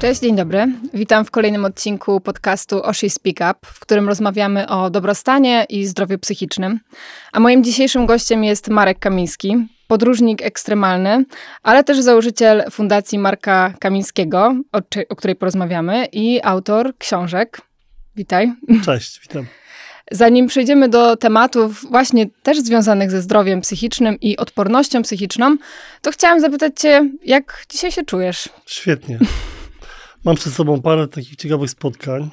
Cześć, dzień dobry. Witam w kolejnym odcinku podcastu Oshi Speak Up, w którym rozmawiamy o dobrostanie i zdrowiu psychicznym. A moim dzisiejszym gościem jest Marek Kamiński, podróżnik ekstremalny, ale też założyciel Fundacji Marka Kamińskiego, o, o której porozmawiamy, i autor książek. Witaj. Cześć, witam. Zanim przejdziemy do tematów właśnie też związanych ze zdrowiem psychicznym i odpornością psychiczną, to chciałam zapytać Cię, jak dzisiaj się czujesz? Świetnie. Mam przed sobą parę takich ciekawych spotkań.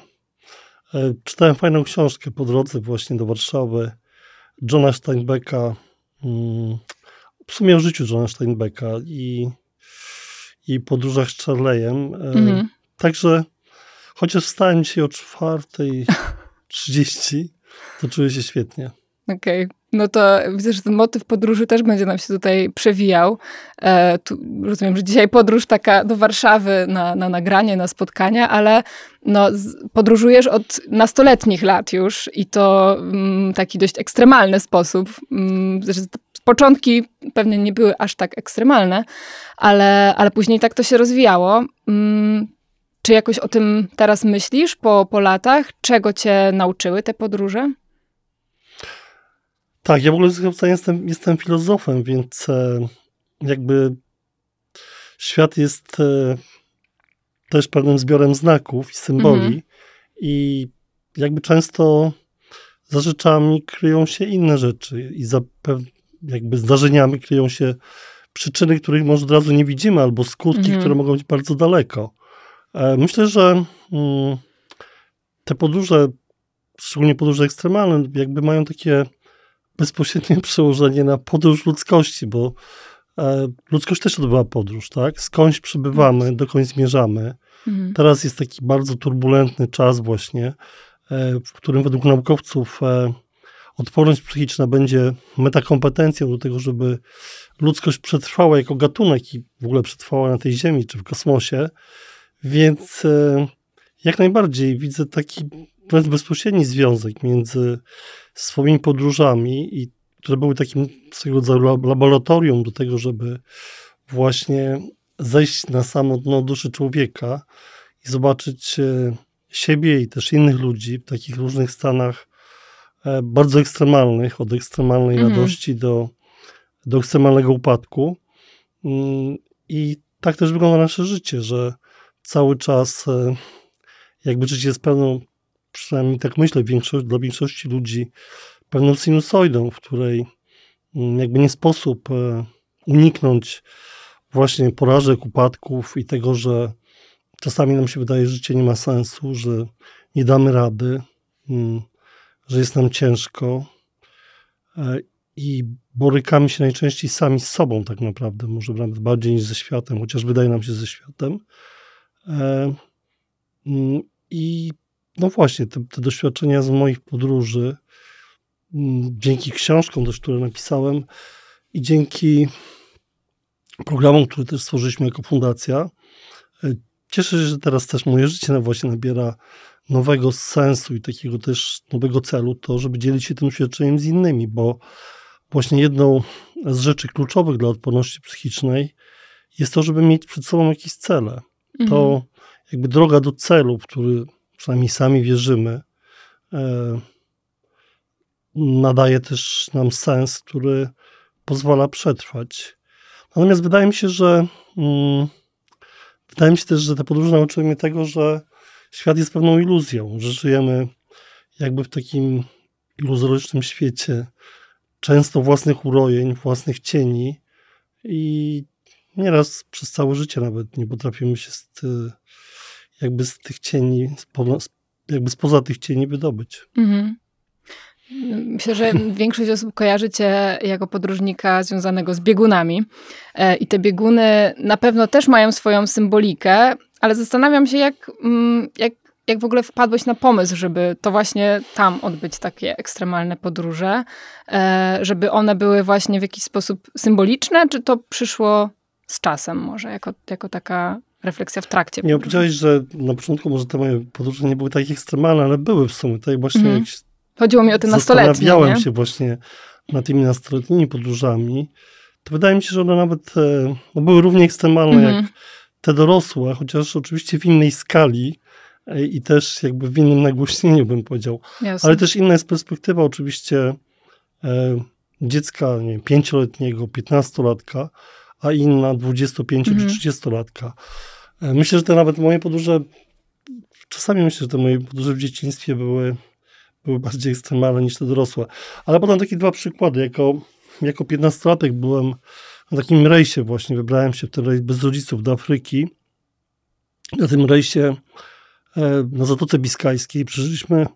E, czytałem fajną książkę po drodze właśnie do Warszawy Johna Steinbecka. Mm, w sumie o życiu Johna Steinbecka i, i podróżach z Charleyem. E, mhm. Także chociaż wstałem dzisiaj o 4.30, to czuję się świetnie. Okej, okay no to widzę, że ten motyw podróży też będzie nam się tutaj przewijał. E, tu, rozumiem, że dzisiaj podróż taka do Warszawy na, na nagranie, na spotkania, ale no, z, podróżujesz od nastoletnich lat już i to w mm, taki dość ekstremalny sposób. M, mm, początki pewnie nie były aż tak ekstremalne, ale, ale później tak to się rozwijało. Mm, czy jakoś o tym teraz myślisz po, po latach? Czego cię nauczyły te podróże? Tak, ja w ogóle jestem, jestem filozofem, więc e, jakby świat jest e, też pewnym zbiorem znaków i symboli. Mhm. I jakby często za rzeczami kryją się inne rzeczy i za jakby zdarzeniami kryją się przyczyny, których może od razu nie widzimy, albo skutki, mhm. które mogą być bardzo daleko. E, myślę, że mm, te podróże, szczególnie podróże ekstremalne, jakby mają takie bezpośrednie przełożenie na podróż ludzkości, bo e, ludzkość też odbyła podróż, tak? Skądś przybywamy, mhm. dokąd zmierzamy. Mhm. Teraz jest taki bardzo turbulentny czas właśnie, e, w którym według naukowców e, odporność psychiczna będzie metakompetencją do tego, żeby ludzkość przetrwała jako gatunek i w ogóle przetrwała na tej Ziemi czy w kosmosie. Więc e, jak najbardziej widzę taki bezpośredni związek między swoimi podróżami, i które były takim swego rodzaju laboratorium do tego, żeby właśnie zejść na samo dno duszy człowieka i zobaczyć e, siebie i też innych ludzi w takich różnych stanach e, bardzo ekstremalnych, od ekstremalnej mhm. radości do, do ekstremalnego upadku. Mm, I tak też wygląda nasze życie, że cały czas e, jakby życie jest pełną przynajmniej tak myślę, większość, dla większości ludzi pewną sinusoidą, w której mm, jakby nie sposób e, uniknąć właśnie porażek, upadków i tego, że czasami nam się wydaje, że życie nie ma sensu, że nie damy rady, mm, że jest nam ciężko e, i borykamy się najczęściej sami z sobą tak naprawdę, może nawet bardziej niż ze światem, chociaż wydaje nam się ze światem. E, mm, I no właśnie, te, te doświadczenia z moich podróży, mm, dzięki książkom też, które napisałem i dzięki programom, które też stworzyliśmy jako fundacja, e, cieszę się, że teraz też moje życie właśnie nabiera nowego sensu i takiego też nowego celu, to żeby dzielić się tym doświadczeniem z innymi, bo właśnie jedną z rzeczy kluczowych dla odporności psychicznej jest to, żeby mieć przed sobą jakieś cele. Mhm. To jakby droga do celu, który przynajmniej sami wierzymy, e, nadaje też nam sens, który pozwala przetrwać. Natomiast wydaje mi się, że mm, wydaje mi się też, że te podróże nauczyły mnie tego, że świat jest pewną iluzją, że żyjemy jakby w takim iluzorycznym świecie, często własnych urojeń, własnych cieni i nieraz przez całe życie nawet nie potrafimy się z, jakby z tych cieni, jakby spoza tych cieni wydobyć. Mhm. Myślę, że większość osób kojarzy cię jako podróżnika związanego z biegunami. E, I te bieguny na pewno też mają swoją symbolikę, ale zastanawiam się, jak, mm, jak, jak w ogóle wpadłeś na pomysł, żeby to właśnie tam odbyć takie ekstremalne podróże, e, żeby one były właśnie w jakiś sposób symboliczne, czy to przyszło z czasem może, jako, jako taka refleksja w trakcie. Nie powiedziałeś, że na początku może te moje podróże nie były takie ekstremalne, ale były w sumie. Tak właśnie mm. jak Chodziło mi o te nastoletnie. Zastanawiałem nie? się właśnie nad tymi nastoletnimi podróżami. To wydaje mi się, że one nawet e, no, były równie ekstremalne mm jak te dorosłe, chociaż oczywiście w innej skali e, i też jakby w innym nagłośnieniu bym powiedział. Jasne. Ale też inna jest perspektywa oczywiście e, dziecka nie wiem, 5-letniego, 15-latka, a inna 25 mhm. czy 30-latka. E, myślę, że te nawet moje podróże, czasami myślę, że te moje podróże w dzieciństwie były, były bardziej ekstremalne niż te dorosłe. Ale podam takie dwa przykłady. Jako, jako 15-latek byłem na takim rejsie właśnie, wybrałem się w ten rejs bez rodziców do Afryki. Na tym rejsie e, na Zatoce Biskajskiej przeżyliśmy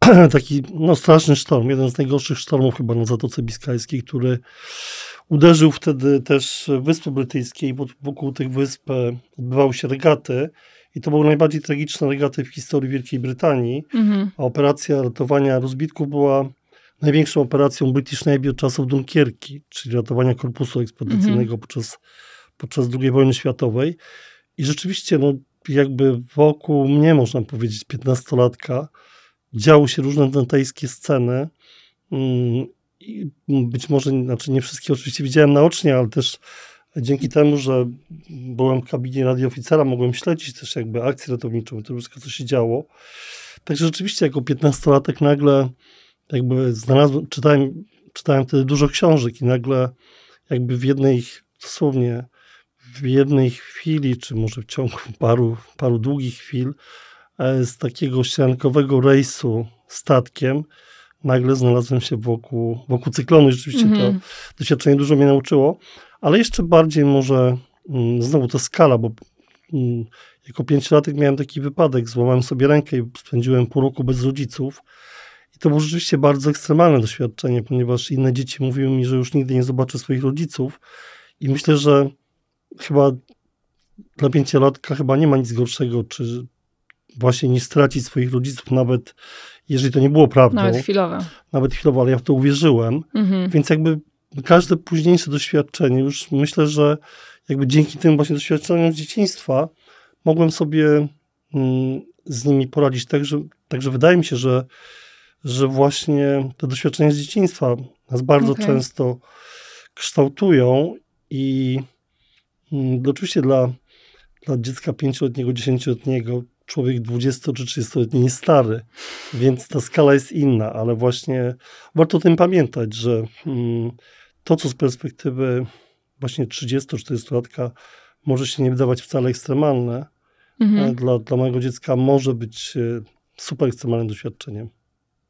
taki no, straszny sztorm, jeden z najgorszych sztormów chyba na Zatoce Biskajskiej, który Uderzył wtedy też Wyspy Brytyjskie i wokół tych wysp e, odbywały się regaty. I to były najbardziej tragiczne regaty w historii Wielkiej Brytanii. Mhm. A operacja ratowania rozbitków była największą operacją British Navy od czasów Dunkierki, czyli ratowania korpusu eksploatacyjnego mhm. podczas, podczas II wojny światowej. I rzeczywiście, no, jakby wokół mnie, można powiedzieć, 15-latka, działy się różne dantejskie sceny. Mm, i być może, znaczy nie wszystkie oczywiście widziałem naocznie, ale też dzięki temu, że byłem w kabinie radioficera, mogłem śledzić też jakby akcję ratowniczą, to wszystko, co się działo. Także rzeczywiście jako 15-latek nagle jakby znalazłem, czytałem, czytałem wtedy dużo książek i nagle jakby w jednej, dosłownie w jednej chwili, czy może w ciągu paru, paru długich chwil e, z takiego ściankowego rejsu statkiem nagle znalazłem się wokół, wokół cyklonu i rzeczywiście mm-hmm. to mhm. doświadczenie dużo mnie nauczyło, ale jeszcze bardziej może mm, znowu to skala, bo mm, jako pięciolatek miałem taki wypadek, złamałem sobie rękę i spędziłem pół roku bez rodziców. I to było rzeczywiście bardzo ekstremalne doświadczenie, ponieważ inne dzieci mówiły mi, że już nigdy nie zobaczę swoich rodziców i myślę, że chyba dla pięciolatka chyba nie ma nic gorszego, czy właśnie nie stracić swoich rodziców, nawet jeżeli to nie było prawdą. Nawet chwilowo. Nawet chwilowo, ale ja w to uwierzyłem. Mhm. Więc jakby każde późniejsze doświadczenie już myślę, że jakby dzięki tym właśnie doświadczeniom z dzieciństwa mogłem sobie mm, z nimi poradzić. Także, także wydaje mi się, że, że właśnie te doświadczenia z dzieciństwa nas bardzo okay. często kształtują i mm, oczywiście dla, dla dziecka pięcioletniego, dziesięcioletniego człowiek 20 czy 30-letni jest stary, więc ta skala jest inna, ale właśnie warto o tym pamiętać, że mm, to, co z perspektywy właśnie 30-40-latka może się nie wydawać wcale ekstremalne, mhm. E, dla, dla mojego dziecka może być e, super ekstremalnym doświadczeniem.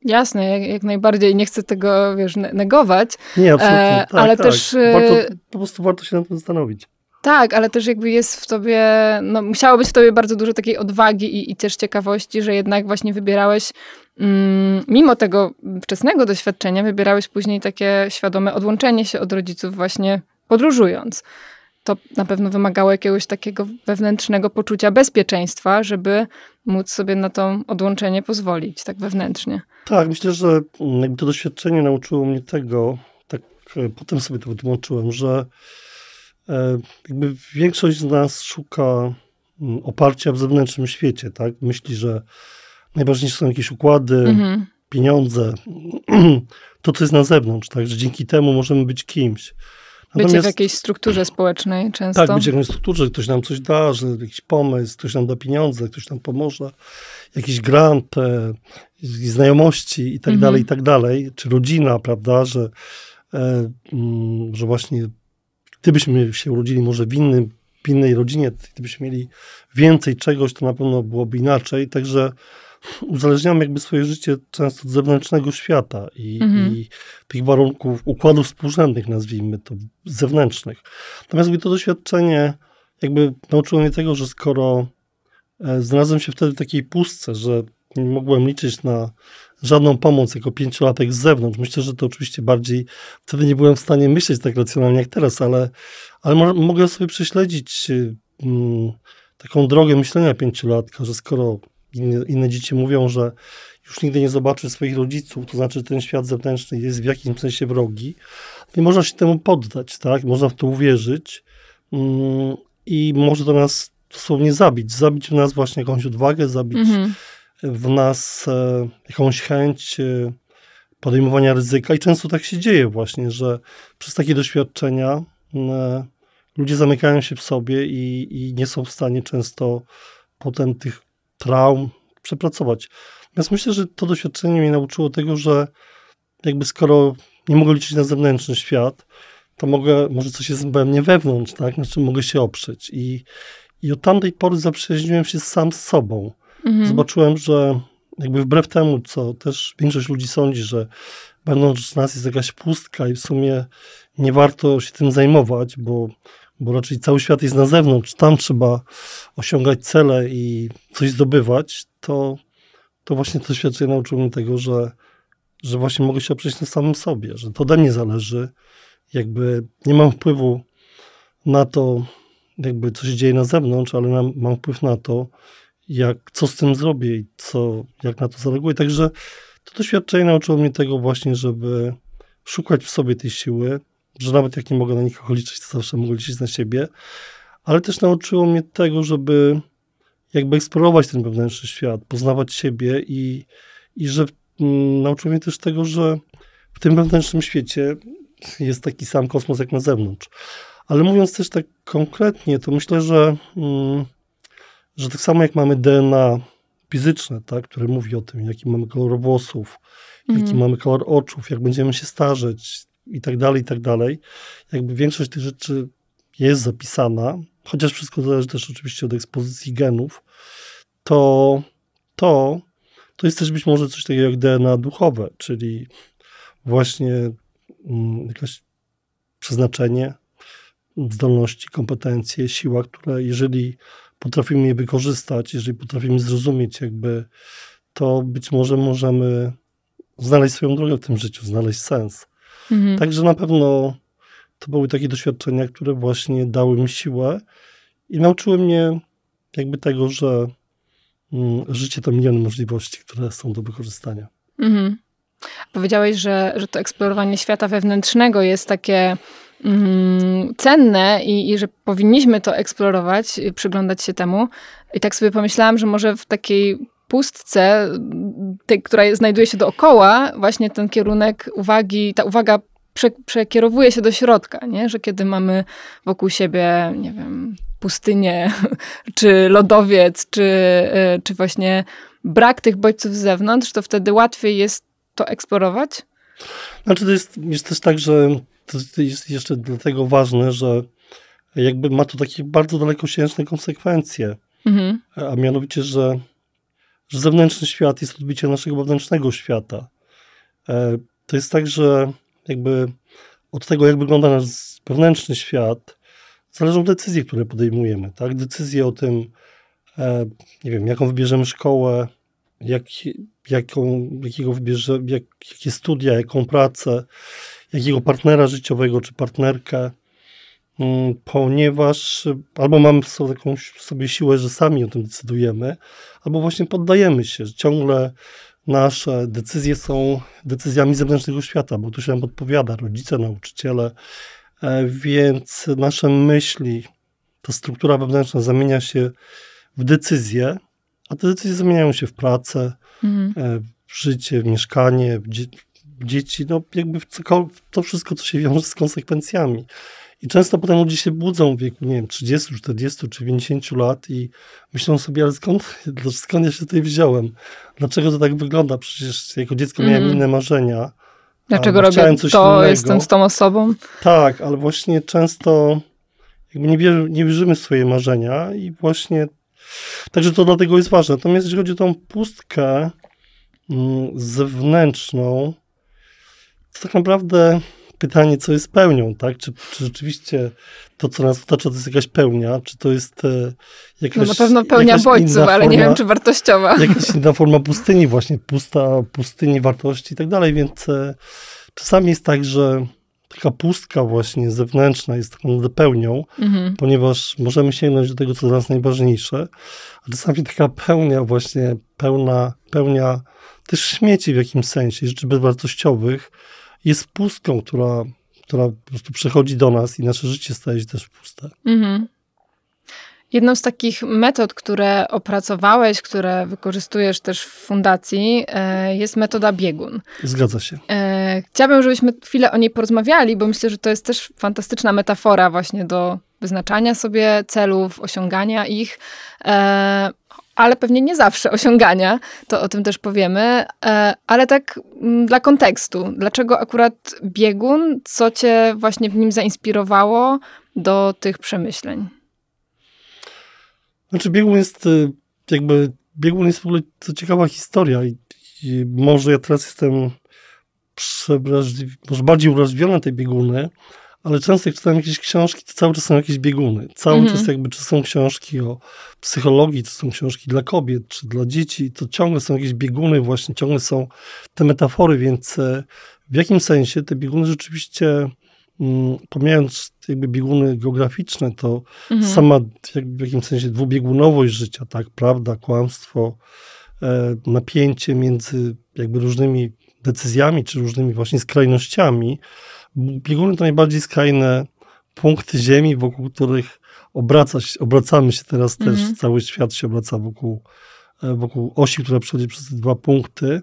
Jasne, jak, jak, najbardziej. Nie chcę tego, wiesz, negować. Nie, absolutnie. E, tak, ale tak. też... Warto, po prostu warto się nad tym zastanowić. Tak, ale też jakby jest w tobie, no musiało być w tobie bardzo dużo takiej odwagi i, i też ciekawości, że jednak właśnie wybierałeś, mm, mimo tego wczesnego doświadczenia, wybierałeś później takie świadome odłączenie się od rodziców właśnie podróżując. To na pewno wymagało jakiegoś takiego wewnętrznego poczucia bezpieczeństwa, żeby móc sobie na to odłączenie pozwolić, tak wewnętrznie. Tak, myślę, że mm, to doświadczenie nauczyło mnie tego, tak e, potem sobie to wytłumaczyłem, że E, jakby większość z nas szuka mm, oparcia w zewnętrznym świecie, tak? Myśli, że najważniejsze są jakieś układy, mhm. pieniądze, to, co jest na zewnątrz, tak? Że dzięki temu możemy być kimś. Natomiast, w jakiejś strukturze społecznej często. Tak, być w jakiejś strukturze, ktoś nam coś da, że jakiś pomysł, ktoś nam da pieniądze, ktoś nam pomoże, jakiś grant, e, znajomości i tak mhm. dalej, i tak dalej, czy rodzina, prawda, że, e, m, mm, że właśnie Gdybyśmy się urodzili może w, innym, w innej rodzinie, gdybyśmy mieli więcej czegoś, to na pewno byłoby inaczej. Także uzależniamy jakby swoje życie często od zewnętrznego świata i, mhm. i, tych warunków, układów współrzędnych, nazwijmy to, zewnętrznych. Natomiast to doświadczenie jakby nauczyło mnie tego, że skoro e, znalazłem się wtedy w takiej pustce, że nie mogłem liczyć na żadną pomoc jako pięciolatek z zewnątrz. Myślę, że to oczywiście bardziej, wtedy nie byłem w stanie myśleć tak racjonalnie jak teraz, ale, ale mo mogę sobie prześledzić y, mm, taką drogę myślenia pięciolatka, że skoro inne, inne dzieci mówią, że już nigdy nie zobaczy swoich rodziców, to znaczy ten świat zewnętrzny jest w jakimś sensie wrogi, nie można się temu poddać, tak? Można w to uwierzyć mm, i może to nas dosłownie zabić. Zabić w nas właśnie jakąś odwagę, zabić mhm w nas e, jakąś chęć e, podejmowania ryzyka i często tak się dzieje właśnie, że przez takie doświadczenia e, ludzie zamykają się w sobie i, i nie są w stanie często potem tych traum przepracować. Natomiast myślę, że to doświadczenie mnie nauczyło tego, że jakby skoro nie mogę liczyć na zewnętrzny świat, to mogę, może coś jest we mnie wewnątrz, tak? na czym mogę się oprzeć. I, I od tamtej pory zaprzyjaźniłem się sam z sobą mhm. zobaczyłem, że jakby wbrew temu, co też większość ludzi sądzi, że będąc z nas jest jakaś pustka i w sumie nie warto się tym zajmować, bo, bo raczej cały świat jest na zewnątrz, tam trzeba osiągać cele i coś zdobywać, to, to właśnie to doświadczenie nauczyło mnie tego, że, że właśnie mogę się oprzeć na samym sobie, że to ode mnie zależy, jakby nie mam wpływu na to, jakby co się dzieje na zewnątrz, ale mam, mam wpływ na to, jak, co z tym zrobię i co, jak na to zareaguję. Także to doświadczenie nauczyło mnie tego właśnie, żeby szukać w sobie tej siły, że nawet jak nie mogę na nich liczyć, to zawsze mogę liczyć na siebie, ale też nauczyło mnie tego, żeby jakby eksplorować ten wewnętrzny świat, poznawać siebie i, i że mm, nauczyło mnie też tego, że w tym wewnętrznym świecie jest taki sam kosmos jak na zewnątrz. Ale mówiąc też tak konkretnie, to myślę, że mm, że tak samo jak mamy DNA fizyczne, tak, które mówi o tym, jaki mamy kolor włosów, mm. jaki mhm. mamy kolor oczów, jak będziemy się starzeć i tak dalej, i tak dalej, jakby większość tych rzeczy jest zapisana, chociaż wszystko zależy też oczywiście od ekspozycji genów, to to, to jest też być może coś takiego jak DNA duchowe, czyli właśnie mm, jakieś przeznaczenie, zdolności, kompetencje, siła, które jeżeli potrafimy je wykorzystać, jeżeli potrafimy zrozumieć jakby, to być może możemy znaleźć swoją drogę w tym życiu, znaleźć sens. Mhm. Także na pewno to były takie doświadczenia, które właśnie dały mi siłę i nauczyły mnie jakby tego, że mm, życie to milion możliwości, które są do wykorzystania. Mhm. Powiedziałeś, że, że to eksplorowanie świata wewnętrznego jest takie Mm, cenne i, i że powinniśmy to eksplorować, y, przyglądać się temu. I tak sobie pomyślałam, że może w takiej pustce, y, tej, która znajduje się dookoła, właśnie ten kierunek uwagi, ta uwaga prze, przekierowuje się do środka, nie? że kiedy mamy wokół siebie, nie wiem, pustynię, czy lodowiec, czy, y, czy właśnie brak tych bodźców z zewnątrz, to wtedy łatwiej jest to eksplorować? Znaczy to jest, jest też tak, że to jest jeszcze dlatego ważne, że jakby ma to takie bardzo dalekosiężne konsekwencje, mhm. a mianowicie, że, że zewnętrzny świat jest odbiciem naszego wewnętrznego świata. E, to jest tak, że jakby od tego, jak wygląda nasz wewnętrzny świat, zależą decyzje, które podejmujemy. Tak? Decyzje o tym, e, nie wiem, jaką wybierzemy szkołę, jak, jaką, jakiego wybierze, jak, jakie studia, jaką pracę, jakiego partnera życiowego czy partnerkę, mm, ponieważ albo mamy taką sobie siłę, że sami o tym decydujemy, albo właśnie poddajemy się, że ciągle nasze decyzje są decyzjami zewnętrznego świata, bo to się nam odpowiada rodzice, nauczyciele, e, więc nasze myśli, ta struktura wewnętrzna zamienia się w decyzje, a te decyzje zamieniają się w pracę, mhm. E, w życie, w mieszkanie, w dzie dzieci, no jakby w to wszystko, co się wiąże z konsekwencjami. I często potem ludzie się budzą w wieku, nie wiem, 30, 40, 50 lat i myślą sobie, ale skąd, skąd ja się tutaj wziąłem? Dlaczego to tak wygląda? Przecież jako dziecko miałem mhm. inne marzenia. Dlaczego robię coś to, innego. jestem z tą osobą? Tak, ale właśnie często jakby nie, bierzemy nie wierzymy swoje marzenia i właśnie Także to dlatego jest ważne. Natomiast jeśli chodzi o tą pustkę mm, zewnętrzną, to tak naprawdę pytanie, co jest pełnią, tak? Czy, czy rzeczywiście to, co nas otacza, to jest jakaś pełnia? Czy to jest e, jakaś No na pewno pełnia bodźców, ale forma, nie wiem, czy wartościowa. Jakaś inna forma pustyni właśnie, pusta pustyni wartości i tak dalej, więc e, czasami jest tak, że taka pustka właśnie zewnętrzna jest taką naprawdę mhm. ponieważ możemy sięgnąć do tego, co dla nas najważniejsze, a czasami taka pełnia właśnie, pełna, pełnia też śmieci w jakimś sensie, rzeczy bezwartościowych, jest pustką, która, która po prostu przychodzi do nas i nasze życie staje się też puste. Mhm. Jedną z takich metod, które opracowałeś, które wykorzystujesz też w fundacji, e, jest metoda biegun. Zgadza się. E, chciałabym, żebyśmy chwilę o niej porozmawiali, bo myślę, że to jest też fantastyczna metafora właśnie do wyznaczania sobie celów, osiągania ich, e, ale pewnie nie zawsze osiągania, to o tym też powiemy, ale tak mm, dla kontekstu, dlaczego akurat biegun, co cię właśnie w nim zainspirowało do tych przemyśleń? Znaczy biegun jest y, jakby, biegun jest w ogóle to ciekawa historia i, i może ja teraz jestem może bardziej urażliwiony na tej bieguny, ale często jak czytam jakieś książki, to cały czas są jakieś bieguny. Cały mhm. czas jakby, czy są książki o psychologii, czy są książki dla kobiet, czy dla dzieci, to ciągle są jakieś bieguny właśnie, ciągle są te metafory, więc e, w jakim sensie te bieguny rzeczywiście Mm, pomijając jakby bieguny geograficzne, to mhm. sama w jakimś sensie dwubiegunowość życia, tak, prawda, kłamstwo, e, napięcie między jakby różnymi decyzjami, czy różnymi właśnie skrajnościami. Bieguny to najbardziej skrajne punkty ziemi, wokół których obraca się, obracamy się teraz mhm. też, cały świat się obraca wokół, e, wokół osi, która przechodzi przez te dwa punkty,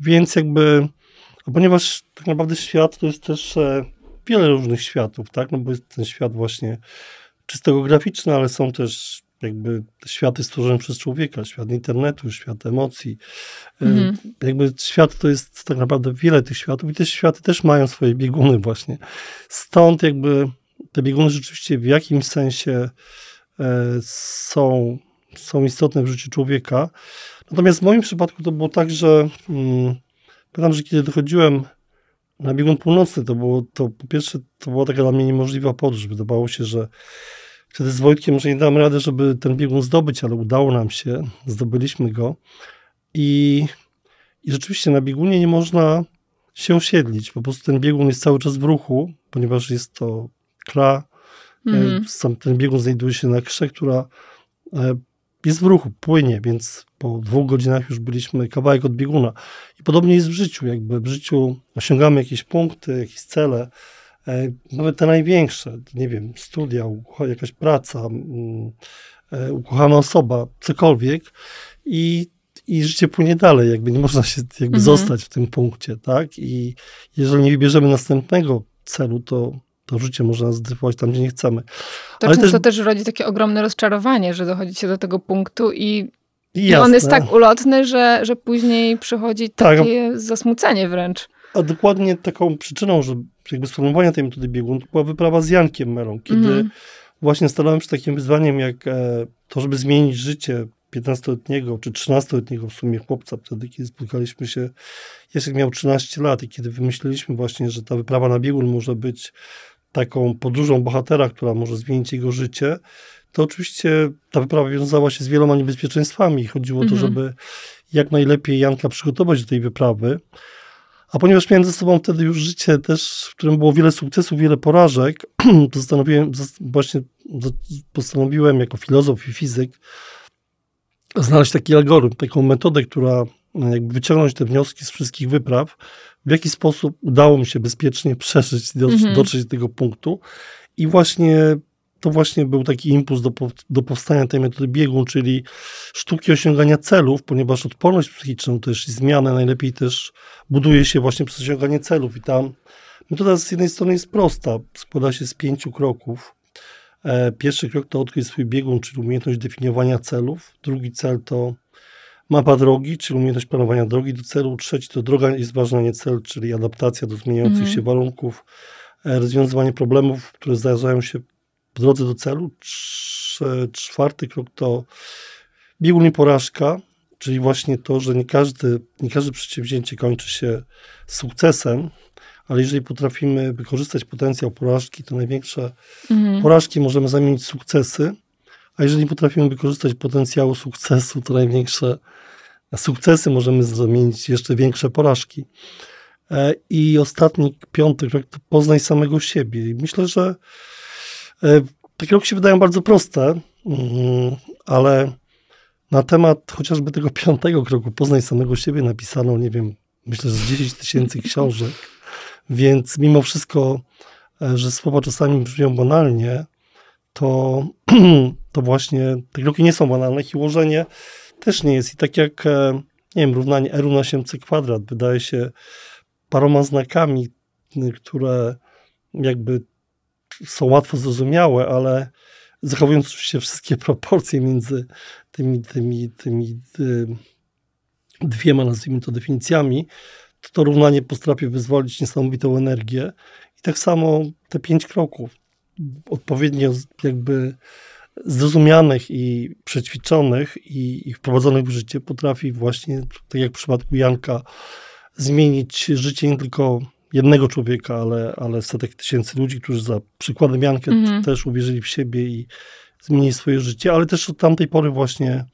więc jakby, ponieważ tak naprawdę świat to jest też e, wiele różnych światów, tak? No bo jest ten świat właśnie czysto graficzny, ale są też jakby światy stworzone przez człowieka, świat internetu, świat emocji. E, mhm. Jakby świat to jest tak naprawdę wiele tych światów i te światy też mają swoje bieguny właśnie. Stąd jakby te bieguny rzeczywiście w jakimś sensie e, są, są istotne w życiu człowieka. Natomiast w moim przypadku to było tak, że mm, pamiętam, że kiedy dochodziłem na biegun północny to było, to po pierwsze, to była taka dla mnie niemożliwa podróż. Wydawało się, że wtedy z Wojtkiem, że nie dam rady, żeby ten biegun zdobyć, ale udało nam się, zdobyliśmy go. I, i rzeczywiście na biegunie nie można się osiedlić. Po prostu ten biegun jest cały czas w ruchu, ponieważ jest to kla. E, mm. Sam ten biegun znajduje się na krze, która e, jest w ruchu, płynie, więc po dwóch godzinach już byliśmy kawałek od bieguna. I podobnie jest w życiu, jakby w życiu osiągamy jakieś punkty, jakieś cele, e, nawet te największe, nie wiem, studia, jakaś praca, mm, e, ukochana osoba, cokolwiek i, i życie płynie dalej, jakby nie można się jakby mhm. zostać w tym punkcie, tak? I jeżeli nie wybierzemy następnego celu, to to życie można zdryfować tam, gdzie nie chcemy. To Ale często też... też rodzi takie ogromne rozczarowanie, że dochodzicie do tego punktu i I on jest tak ulotny, że, że później przychodzi tak. takie tak. zasmucenie wręcz. A dokładnie taką przyczyną, że jakby sformułowania tej metody biegun była wyprawa z Jankiem Melą, kiedy mm. właśnie starałem się takim wyzwaniem jak e, to, żeby zmienić życie 15-letniego czy 13-letniego w sumie chłopca wtedy, kiedy spotkaliśmy się. Jasiek miał 13 lat i kiedy wymyśliliśmy właśnie, że ta wyprawa na biegun może być taką podróżą bohatera, która może zmienić jego życie, to oczywiście ta wyprawa wiązała się z wieloma niebezpieczeństwami. Chodziło o to, mhm. żeby jak najlepiej Janka przygotować do tej wyprawy. A ponieważ miałem ze sobą wtedy już życie też, w którym było wiele sukcesów, wiele porażek, postanowiłem, właśnie postanowiłem jako filozof i fizyk znaleźć taki algorytm, taką metodę, która e, jakby wyciągnąć te wnioski z wszystkich wypraw, w jaki sposób udało mi się bezpiecznie przeżyć, do, mhm. dotrzeć do tego punktu. I właśnie to właśnie był taki impuls do, do powstania tej metody biegu, czyli sztuki osiągania celów, ponieważ odporność psychiczną też i zmianę najlepiej też buduje się właśnie przez osiąganie celów. I tam metoda z jednej strony jest prosta, składa się z pięciu kroków. E, pierwszy krok to odkryć swój biegun, czyli umiejętność definiowania celów. Drugi cel to Mapa drogi, czyli umiejętność planowania drogi do celu. Trzeci to droga jest ważna, nie cel, czyli adaptacja do zmieniających mm. się warunków, e, rozwiązywanie problemów, które zdarzają się w drodze do celu. Czwarty krok to biegun i porażka, czyli właśnie to, że nie, każdy, nie każde przedsięwzięcie kończy się sukcesem, ale jeżeli potrafimy wykorzystać potencjał porażki, to największe mhm. porażki możemy zamienić w sukcesy. A jeżeli potrafimy wykorzystać potencjału sukcesu, to największe sukcesy możemy zamienić jeszcze większe porażki. E, I ostatni, piąty krok to poznaj samego siebie. I myślę, że te kroki się wydają bardzo proste, mm, ale na temat chociażby tego piątego kroku, poznaj samego siebie, napisano, nie wiem, myślę, że 10 tysięcy książek. Więc mimo wszystko, e, że słowa czasami brzmią banalnie, to, to właśnie te kroki nie są banalne. Ich ułożenie też nie jest. I tak jak, e, nie wiem, równanie r równa się kwadrat, wydaje się paroma znakami, które jakby są łatwo zrozumiałe, ale zachowując oczywiście wszystkie proporcje między tymi, tymi, tymi e, dwiema, nazwijmy to, definicjami, to to równanie postrapie wyzwolić niesamowitą energię. I tak samo te pięć kroków odpowiednio jakby zrozumianych i przećwiczonych i, i wprowadzonych w życie potrafi właśnie, tak jak w przypadku Janka, zmienić życie nie tylko jednego człowieka, ale, ale setek tysięcy ludzi, którzy za przykładem Janka mhm. też uwierzyli w siebie i zmienili swoje życie, ale też od tamtej pory właśnie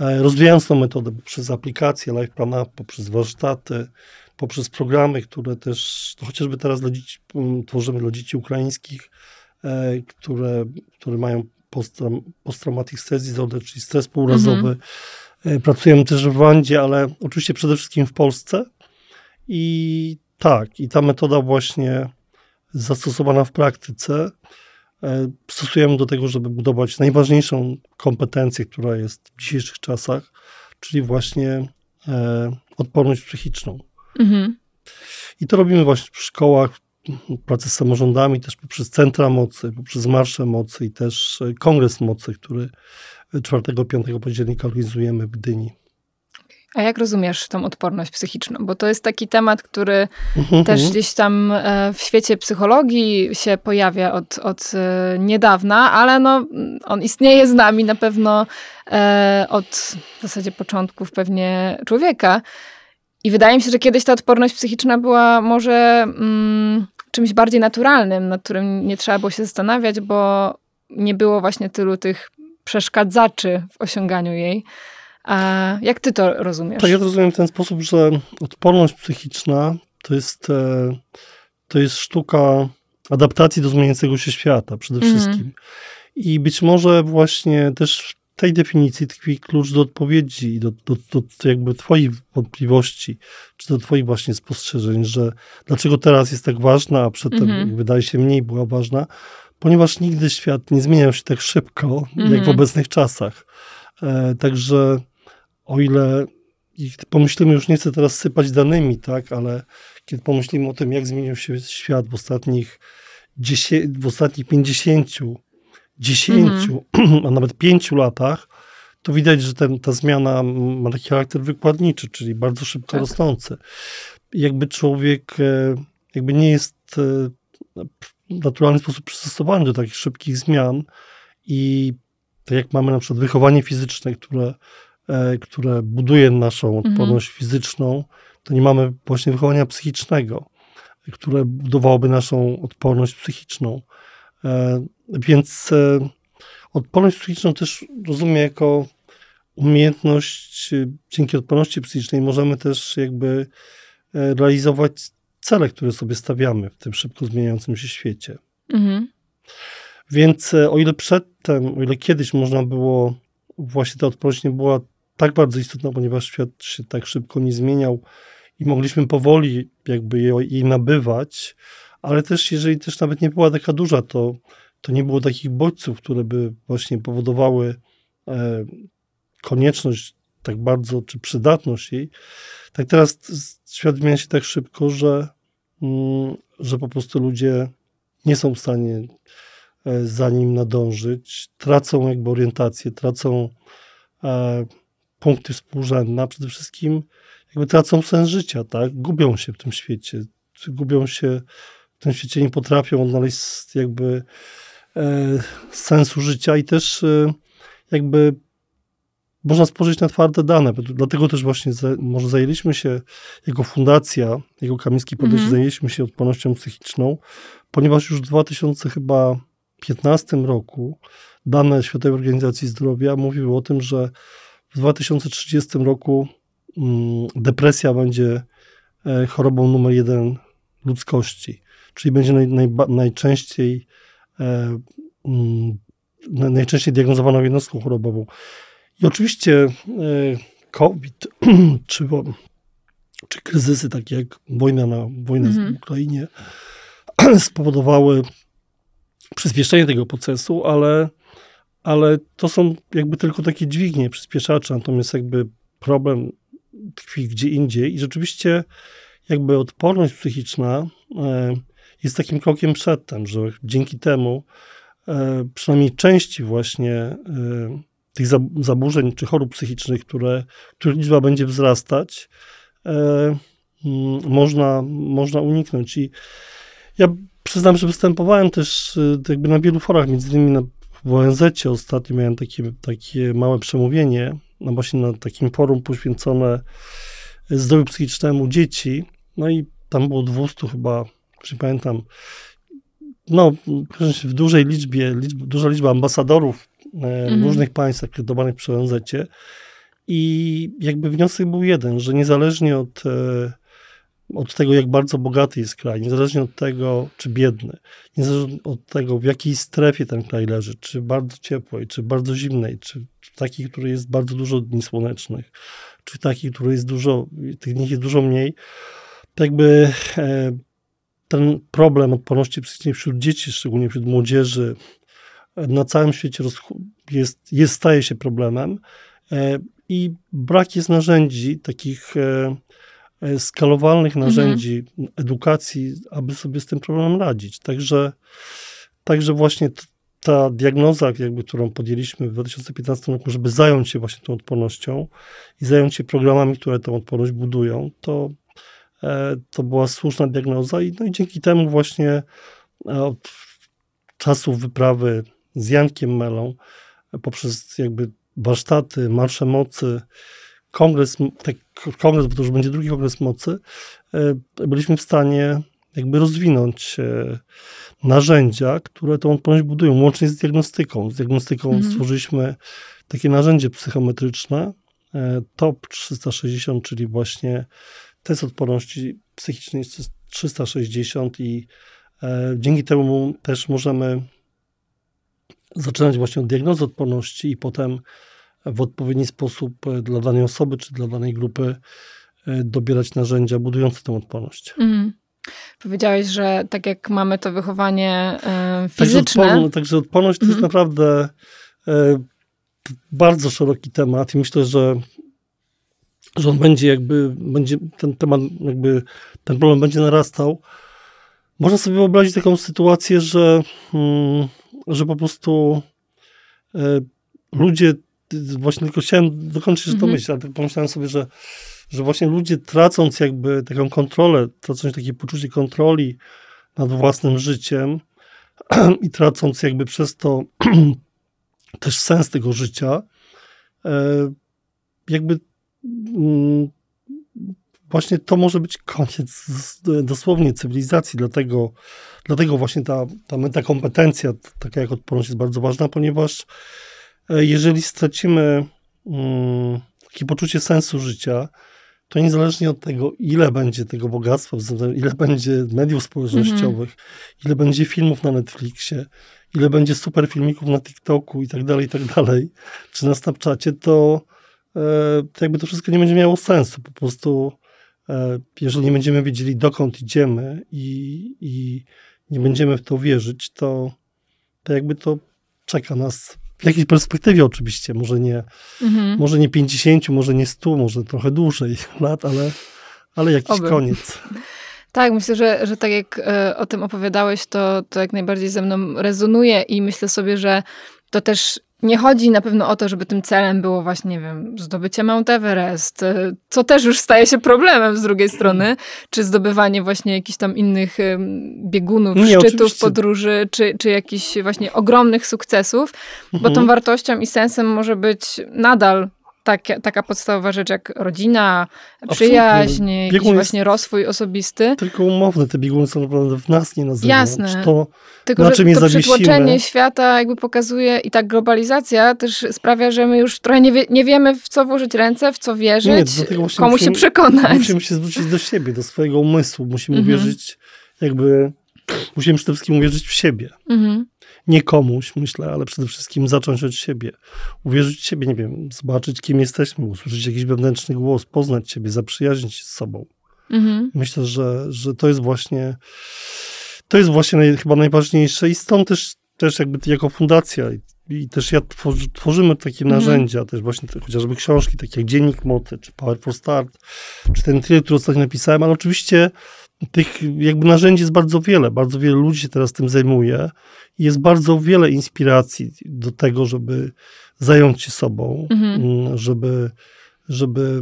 e, rozwijając tą metodę poprzez aplikacje Life App, poprzez warsztaty, poprzez programy, które też, no chociażby teraz dla dzieci, tworzymy dla dzieci ukraińskich, E, które, które mają posttraumatic stress disorder, czyli stres półrazowy. Mhm. E, pracujemy też w Rwandzie, ale oczywiście przede wszystkim w Polsce. I tak, i ta metoda właśnie zastosowana w praktyce e, stosujemy do tego, żeby budować najważniejszą kompetencję, która jest w dzisiejszych czasach, czyli właśnie odporność psychiczną. Mhm. I to robimy właśnie w szkołach, pracę z samorządami, też poprzez centra mocy, poprzez marsze mocy i też e, kongres mocy, który 4-5 e, października organizujemy w Gdyni. A jak rozumiesz tą odporność psychiczną? Bo to jest taki temat, który mhm, też mhm. gdzieś tam e, w świecie psychologii się pojawia od, od niedawna, ale no, on istnieje z nami na pewno od w zasadzie początków pewnie człowieka. I wydaje mi się, że kiedyś ta odporność psychiczna była może mm, czymś bardziej naturalnym, nad którym nie trzeba było się zastanawiać, bo nie było właśnie tylu tych przeszkadzaczy w osiąganiu jej. A jak ty to rozumiesz? Tak, ja rozumiem w ten sposób, że odporność psychiczna to jest, e, to jest sztuka adaptacji do zmieniającego się świata przede mhm. wszystkim. I być może właśnie też tej definicji tkwi klucz do odpowiedzi i do, do, do, jakby Twoich wątpliwości, czy do Twoich właśnie spostrzeżeń, że dlaczego teraz jest tak ważna, a przedtem mm-hmm. wydaje się mniej była ważna, ponieważ nigdy świat nie zmieniał się tak szybko, mm-hmm. jak w mhm. obecnych czasach. E, także o ile pomyślimy, już nie chcę teraz sypać danymi, tak, ale kiedy pomyślimy o tym, jak zmienił się świat w ostatnich, 10, w ostatnich 50 dziesięciu, mhm. a nawet pięciu latach, to widać, że ten, ta zmiana ma taki charakter wykładniczy, czyli bardzo szybko tak. rosnący. Jakby człowiek e, jakby nie jest e, w naturalny sposób przystosowany do takich szybkich zmian i tak jak mamy na przykład wychowanie fizyczne, które, e, które buduje naszą mhm. odporność fizyczną, to nie mamy właśnie wychowania psychicznego, które budowałoby naszą odporność psychiczną. E, więc e, odporność psychiczną też rozumiem jako umiejętność, e, dzięki odporności psychicznej możemy też jakby realizować cele, które sobie stawiamy w tym szybko zmieniającym się świecie. Mhm. Więc o ile przedtem, o ile kiedyś można było, właśnie ta odporność nie była tak bardzo istotna, ponieważ świat się tak szybko nie zmieniał i mogliśmy powoli jakby jej, jej nabywać, ale też jeżeli też nawet nie była taka duża, to, to nie było takich bodźców, które by właśnie powodowały e, konieczność tak bardzo, czy przydatność jej. Tak teraz świat zmienia się tak szybko, że, mm, że po prostu ludzie nie są w stanie e, za nim nadążyć, tracą jakby orientację, tracą e, punkty współrzędne, a przede wszystkim jakby tracą sens życia, tak? Gubią się w tym świecie, gubią się w tym świecie nie potrafią odnaleźć jakby e, sensu życia i też e, jakby można spojrzeć na twarde dane. Dlatego też właśnie za, może zajęliśmy się, jego fundacja, jego Kamiński Podejście, mm -hmm. zajęliśmy się odpornością psychiczną, ponieważ już w 2015 roku dane Światowej Organizacji Zdrowia mówiły o tym, że w 2030 roku mm, depresja będzie e, chorobą numer jeden ludzkości czyli będzie naj, naj, najczęściej, e, m, mm, najczęściej diagnozowaną jednostką chorobową. I oczywiście e, COVID, czy, czy kryzysy takie jak wojna, na, wojna mhm. w Ukrainie spowodowały przyspieszenie tego procesu, ale, ale to są jakby tylko takie dźwignie, przyspieszacze, natomiast jakby problem tkwi gdzie indziej i rzeczywiście jakby odporność psychiczna e, jest takim krokiem przedtem, że dzięki temu e, przynajmniej części właśnie e, tych zaburzeń czy chorób psychicznych, które, których liczba będzie wzrastać, mm, można, można uniknąć. I ja przyznam, że występowałem też jakby na wielu forach, między innymi na w ONZ ostatnio miałem takie, takie małe przemówienie, no właśnie na takim forum poświęcone zdrowiu psychicznemu dzieci. No i tam było 200 chyba, już nie pamiętam, no w dużej liczbie, liczb, duża liczba ambasadorów e, mhm. różnych państw akredytowanych przy ONZ. I jakby wniosek był jeden, że niezależnie od, e, od tego, jak bardzo bogaty jest kraj, niezależnie od tego, czy biedny, niezależnie od tego, w jakiej strefie ten kraj leży, czy bardzo ciepłej, czy bardzo zimnej, czy, czy takiej, który jest bardzo dużo dni słonecznych, czy taki, który jest dużo, tych nich jest dużo mniej, tak jakby e, ten problem odporności psychicznej wśród dzieci, szczególnie wśród młodzieży, na całym świecie jest, jest, staje się problemem e, i brak jest narzędzi, takich e, skalowalnych mhm. narzędzi mhm. edukacji, aby sobie z tym problemem radzić. Także, także właśnie ta diagnoza, jakby, którą podjęliśmy w 2015 roku, żeby zająć się właśnie tą odpornością i zająć się programami, które tą odporność budują, to, e, to była słuszna diagnoza i, no i dzięki temu właśnie e, od czasów wyprawy z Jankiem Melą, e, poprzez jakby warsztaty, marsze mocy, kongres, tak, kongres, bo to już będzie drugi kongres mocy, byliśmy w stanie jakby rozwinąć e, narzędzia, które tą odporność budują, łącznie z diagnostyką. Z diagnostyką mhm. stworzyliśmy takie narzędzie psychometryczne, e, TOP 360, czyli właśnie test odporności psychicznej 360 i e, dzięki temu też możemy zaczynać właśnie od diagnozy odporności i potem w odpowiedni sposób dla danej osoby czy dla danej grupy dobierać narzędzia budujące tę odporność. Mhm. Powiedziałeś, że tak jak mamy to wychowanie y, fizyczne. Także, odporność, także odporność to mm jest mhm. naprawdę y, bardzo szeroki temat i myślę, że, że on będzie jakby, będzie ten temat jakby, ten problem będzie narastał. Można sobie wyobrazić taką sytuację, że, mm, że po prostu y, ludzie, właśnie tylko chciałem dokończyć mm -hmm. że to myśl, ale pomyślałem sobie, że że właśnie ludzie tracąc jakby taką kontrolę, tracąc takie poczucie kontroli nad własnym życiem i tracąc jakby przez to też sens tego życia, e, jakby mm, właśnie to może być koniec dosłownie cywilizacji, dlatego, dlatego właśnie ta, ta metakompetencja, taka jak odporność jest bardzo ważna, ponieważ e, jeżeli stracimy mm, takie poczucie sensu życia, to niezależnie od tego, ile będzie tego bogactwa, ile będzie mediów społecznościowych, mm -hmm. ile będzie filmów na Netflixie, ile będzie super filmików na TikToku i tak dalej, i tak dalej, czy na Snapchacie, to, e, to jakby to wszystko nie będzie miało sensu. Po prostu e, jeżeli nie będziemy wiedzieli, dokąd idziemy i, i nie będziemy w to wierzyć, to, to jakby to czeka nas w jakiejś perspektywie oczywiście, może nie, mhm. może nie 50, może nie 100, może trochę dłużej lat, ale, ale jakiś Oby. koniec. Tak, myślę, że, że tak jak e, o tym opowiadałeś, to, to jak najbardziej ze mną rezonuje i myślę sobie, że to też nie chodzi na pewno o to, żeby tym celem było właśnie, nie wiem, zdobycie Mount Everest, e, co też już staje się problemem z drugiej strony, czy zdobywanie właśnie jakichś tam innych biegunów, nie, szczytów, oczywiście. podróży, czy, czy jakichś właśnie ogromnych sukcesów, mhm. bo tą mhm. wartością i sensem może być nadal tak, taka podstawowa rzecz jak rodzina, Absolutnie. przyjaźń, biegun właśnie rozwój osobisty. Tylko umowne te bieguny są naprawdę w nas nie nazywane. Jasne. To, tylko, na czym że, to przetłoczenie świata jakby pokazuje i ta globalizacja też sprawia, że my już trochę nie, wie, nie wiemy w co włożyć ręce, w co wierzyć, nie, komu musimy, się przekonać. Musimy się zwrócić do siebie, do swojego umysłu. Musimy mhm. wierzyć jakby, musimy przede wszystkim uwierzyć w siebie. Mhm nie komuś, myślę, ale przede wszystkim zacząć od siebie. Uwierzyć w siebie, nie wiem, zobaczyć, kim jesteśmy, usłyszeć jakiś wewnętrzny głos, poznać siebie, zaprzyjaźnić się z sobą. Mhm. Myślę, że, że to jest właśnie to jest właśnie naj, chyba najważniejsze i stąd też, też jakby jako fundacja i, i też ja tworzy, tworzymy takie mhm. narzędzia, też właśnie te, chociażby książki, takie jak Dziennik Moty, czy Power for Start, czy ten tryb, który ostatnio napisałem, ale oczywiście tych jakby narzędzi jest bardzo wiele, bardzo wiele ludzi się teraz tym zajmuje i jest bardzo wiele inspiracji do tego, żeby zająć się sobą, mhm. żeby, żeby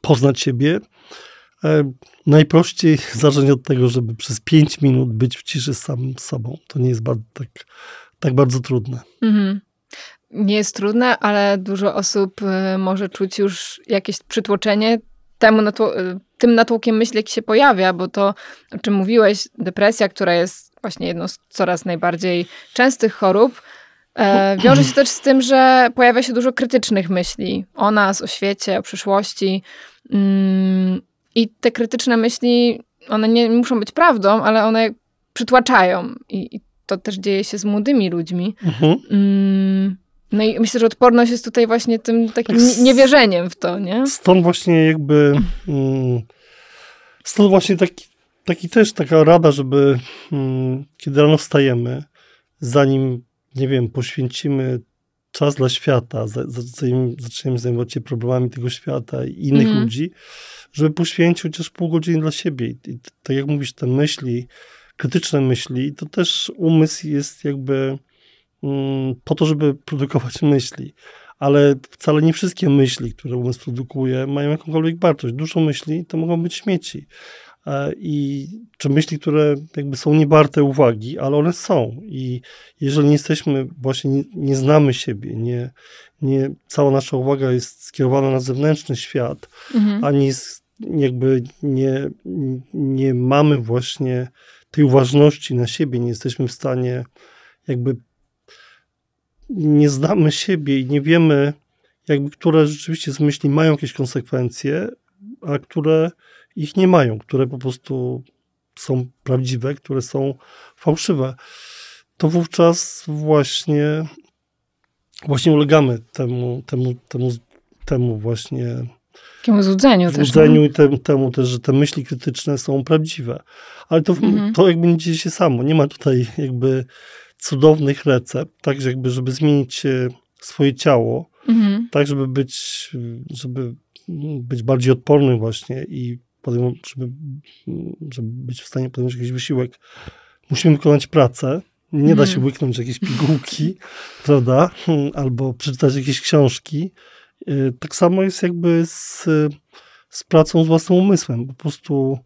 poznać siebie. E, najprościej zacząć od tego, żeby przez 5 minut być w ciszy sam sobą. To nie jest bardzo, tak, tak bardzo trudne. Mhm. Nie jest trudne, ale dużo osób y, może czuć już jakieś przytłoczenie temu y, tym natłokiem myśli, jaki się pojawia, bo to, o czym mówiłeś, depresja, która jest właśnie jedną z coraz najbardziej częstych chorób, e, wiąże się też z tym, że pojawia się dużo krytycznych myśli o nas, o świecie, o przyszłości. Mm, I te krytyczne myśli, one nie muszą być prawdą, ale one przytłaczają. I, i to też dzieje się z młodymi ludźmi. Mhm. Mm, no i myślę, że odporność jest tutaj właśnie tym takim tak niewierzeniem w to, nie? Stąd właśnie jakby... Mm, stąd właśnie taki, taki też taka rada, żeby mm, kiedy rano wstajemy, zanim, nie wiem, poświęcimy czas dla świata, zanim zaczniemy zajmować się problemami tego świata i innych mhm. ludzi, żeby poświęcić chociaż pół godziny dla siebie. i tak jak mówisz, te myśli, krytyczne myśli, to też umysł jest jakby Mm, po to, żeby produkować myśli. Ale wcale nie wszystkie myśli, które umysł produkuje, mają jakąkolwiek wartość. Dużo myśli to mogą być śmieci. E, I czy myśli, które jakby są niewarte uwagi, ale one są. I jeżeli nie jesteśmy, właśnie nie, nie znamy siebie, nie, nie, cała nasza uwaga jest skierowana na zewnętrzny świat, mhm. ani jakby nie, nie mamy właśnie tej uważności na siebie, nie jesteśmy w stanie jakby nie znamy siebie i nie wiemy, jakby które rzeczywiście z myśli mają jakieś konsekwencje, a które ich nie mają, które po prostu są prawdziwe, które są fałszywe, to wówczas właśnie, właśnie ulegamy temu, temu, temu, temu właśnie Takiemu złudzeniu, złudzeniu też, no. i temu też, że te myśli krytyczne są prawdziwe. Ale to, mhm. to jakby nie dzieje się samo. Nie ma tutaj jakby cudownych recept, tak, jakby, żeby zmienić e, swoje ciało, mhm. tak, żeby być, żeby być bardziej odpornym właśnie i podejm- żeby, żeby być w stanie podjąć jakiś wysiłek. Musimy wykonać pracę, nie da się wyknąć mhm. jakiejś pigułki, prawda? Albo przeczytać jakieś książki. E, tak samo jest jakby z, z pracą z własnym umysłem. Po prostu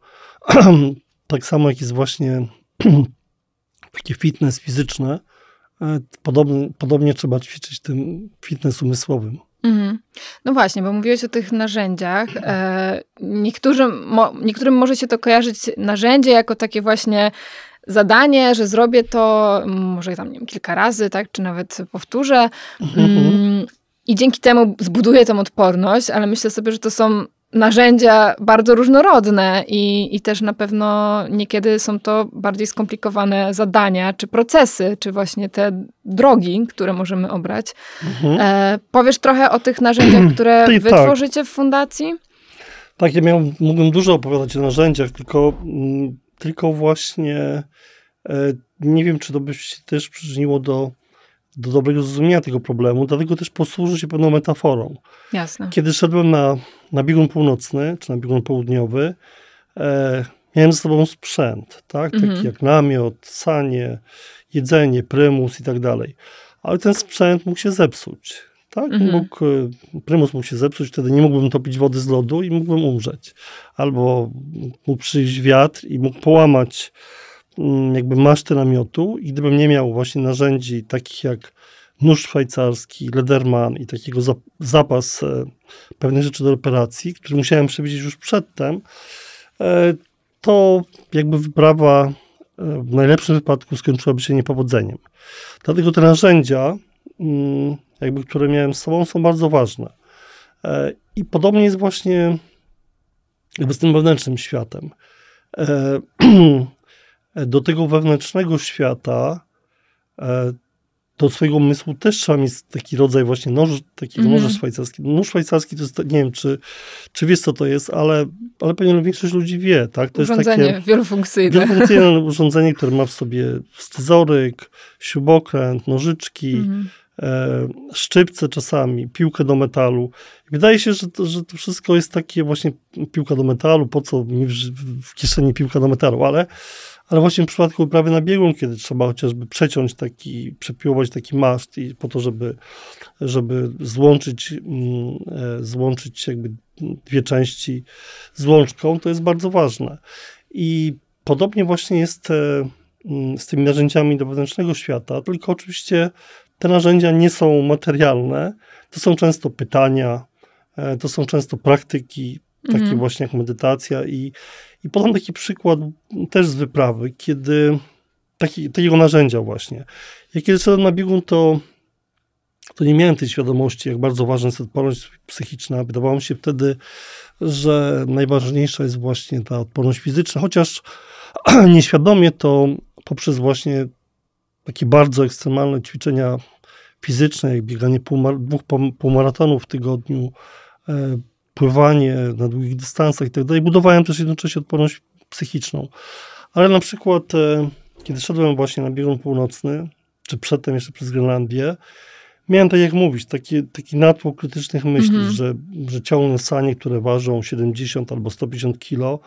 tak samo jak jest właśnie taki fitness fizyczny. E, podobnie, podobnie trzeba ćwiczyć tym fitness umysłowym. Mhm. No właśnie, bo mówiłeś o tych narzędziach. E, niektórym, niektórym może się to kojarzyć narzędzie jako takie właśnie zadanie, że zrobię to mm, może tam nie wiem, kilka razy, tak, czy nawet powtórzę. Mhm, mhm. Mm, I dzięki temu zbuduję tą odporność, ale myślę sobie, że to są narzędzia bardzo różnorodne i, i też na pewno niekiedy są to bardziej skomplikowane zadania, czy procesy, czy właśnie te drogi, które możemy obrać. Mhm. E, powiesz trochę o tych narzędziach, które tak. wytworzycie tak. w fundacji? Tak, ja miałem, mógłbym dużo opowiadać o narzędziach, tylko, mm, tylko właśnie e, nie wiem, czy to by się też przyczyniło do do dobrego zrozumienia tego problemu, dlatego też posłużę się pewną metaforą. Jasne. Kiedy szedłem na, na biegun północny czy na biegun południowy, e, miałem ze sobą sprzęt, tak? taki mm -hmm. jak namiot, sanie, jedzenie, prymus i tak dalej. Ale ten sprzęt mógł się zepsuć. Tak? Mm -hmm. Mógł, e, prymus mógł się zepsuć, wtedy nie mógłbym topić wody z lodu i mógłbym umrzeć. Albo mógł przyjść wiatr i mógł połamać Mm, jakby maszty namiotu i gdybym nie miał właśnie narzędzi takich jak nóż szwajcarski, Lederman i takiego zapas e, pewnych rzeczy do operacji, które musiałem przewidzieć już przedtem, e, to jakby wyprawa e, w najlepszym wypadku skończyłaby się niepowodzeniem. Dlatego te narzędzia, mm, jakby, które miałem z sobą, są bardzo ważne. I podobnie jest właśnie jakby z tym wewnętrznym światem. do tego wewnętrznego świata, e, do swojego umysłu też trzeba mieć taki rodzaj właśnie noż, takiego mm. noża szwajcarskiego. No, nóż szwajcarski to jest, nie wiem, czy, czy wiesz co to jest, ale, ale pewnie większość ludzi wie, tak? To urządzenie jest takie wielofunkcyjne. Wielofunkcyjne urządzenie, które ma w sobie scyzoryk, śrubokręt, nożyczki, mm. e, szczypce czasami, piłkę do metalu. Wydaje się, że to, że to wszystko jest takie właśnie piłka do metalu, po co mi w, w kieszeni piłka do metalu, ale ale właśnie w przypadku uprawy na biegun, kiedy trzeba chociażby przeciąć taki, przepiłować taki maszt i po to, żeby, żeby złączyć, mm, e, złączyć jakby dwie części z łączką, to jest bardzo ważne. I podobnie właśnie jest e, mm, z tymi narzędziami do wewnętrznego świata, tylko oczywiście te narzędzia nie są materialne, to są często pytania, e, to są często praktyki, takie mm. właśnie jak medytacja i, i podam taki przykład też z wyprawy, kiedy taki, takiego narzędzia właśnie. Ja kiedy szedłem na biegun, to, to nie miałem tej świadomości, jak bardzo ważna jest odporność psychiczna. Wydawało mi się wtedy, że najważniejsza jest właśnie ta odporność fizyczna, chociaż nieświadomie to poprzez właśnie takie bardzo ekstremalne ćwiczenia fizyczne, jak bieganie półmar- dwóch półmaratonów w tygodniu, e, pływanie na długich dystansach i tak dalej. Budowałem też jednocześnie odporność psychiczną. Ale na przykład, e, kiedy szedłem właśnie na biegun północny, czy przedtem jeszcze przez Grenlandię, miałem, tak jak mówisz, taki, taki natłok krytycznych myśli, mhm. że, że ciągnę sanie, które ważą 70 albo 150 kilo,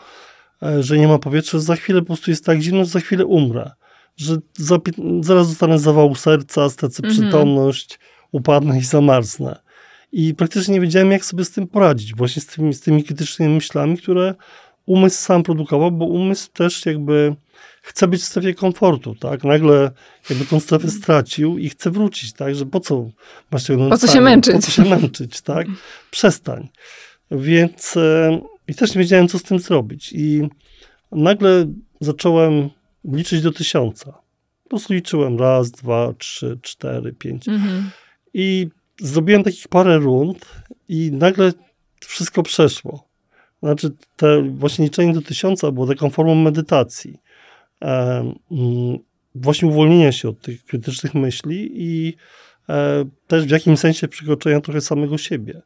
e, że nie ma powietrza, że za chwilę po prostu jest tak zimno, że za chwilę umrę. Że za, zaraz dostanę zawału serca, stracę mhm. przytomność, upadnę i zamarznę i praktycznie nie wiedziałem, jak sobie z tym poradzić, właśnie z tymi, z tymi krytycznymi myślami, które umysł sam produkował, bo umysł też jakby chce być w strefie komfortu, tak? Nagle jakby tą strefę mhm. stracił i chce wrócić, tak? Że po co masz tego Po co się męczyć? Po co się męczyć, tak? Przestań. Więc e, i też nie wiedziałem, co z tym zrobić. I nagle zacząłem liczyć do tysiąca. Po prostu liczyłem raz, dwa, trzy, cztery, pięć. Mhm. I zrobiłem takich parę rund i nagle wszystko przeszło. Znaczy, te właśnie liczenie do tysiąca było taką formą medytacji. E, mm, właśnie uwolnienia się od tych krytycznych myśli i e, też w jakimś sensie przekroczenia trochę samego siebie.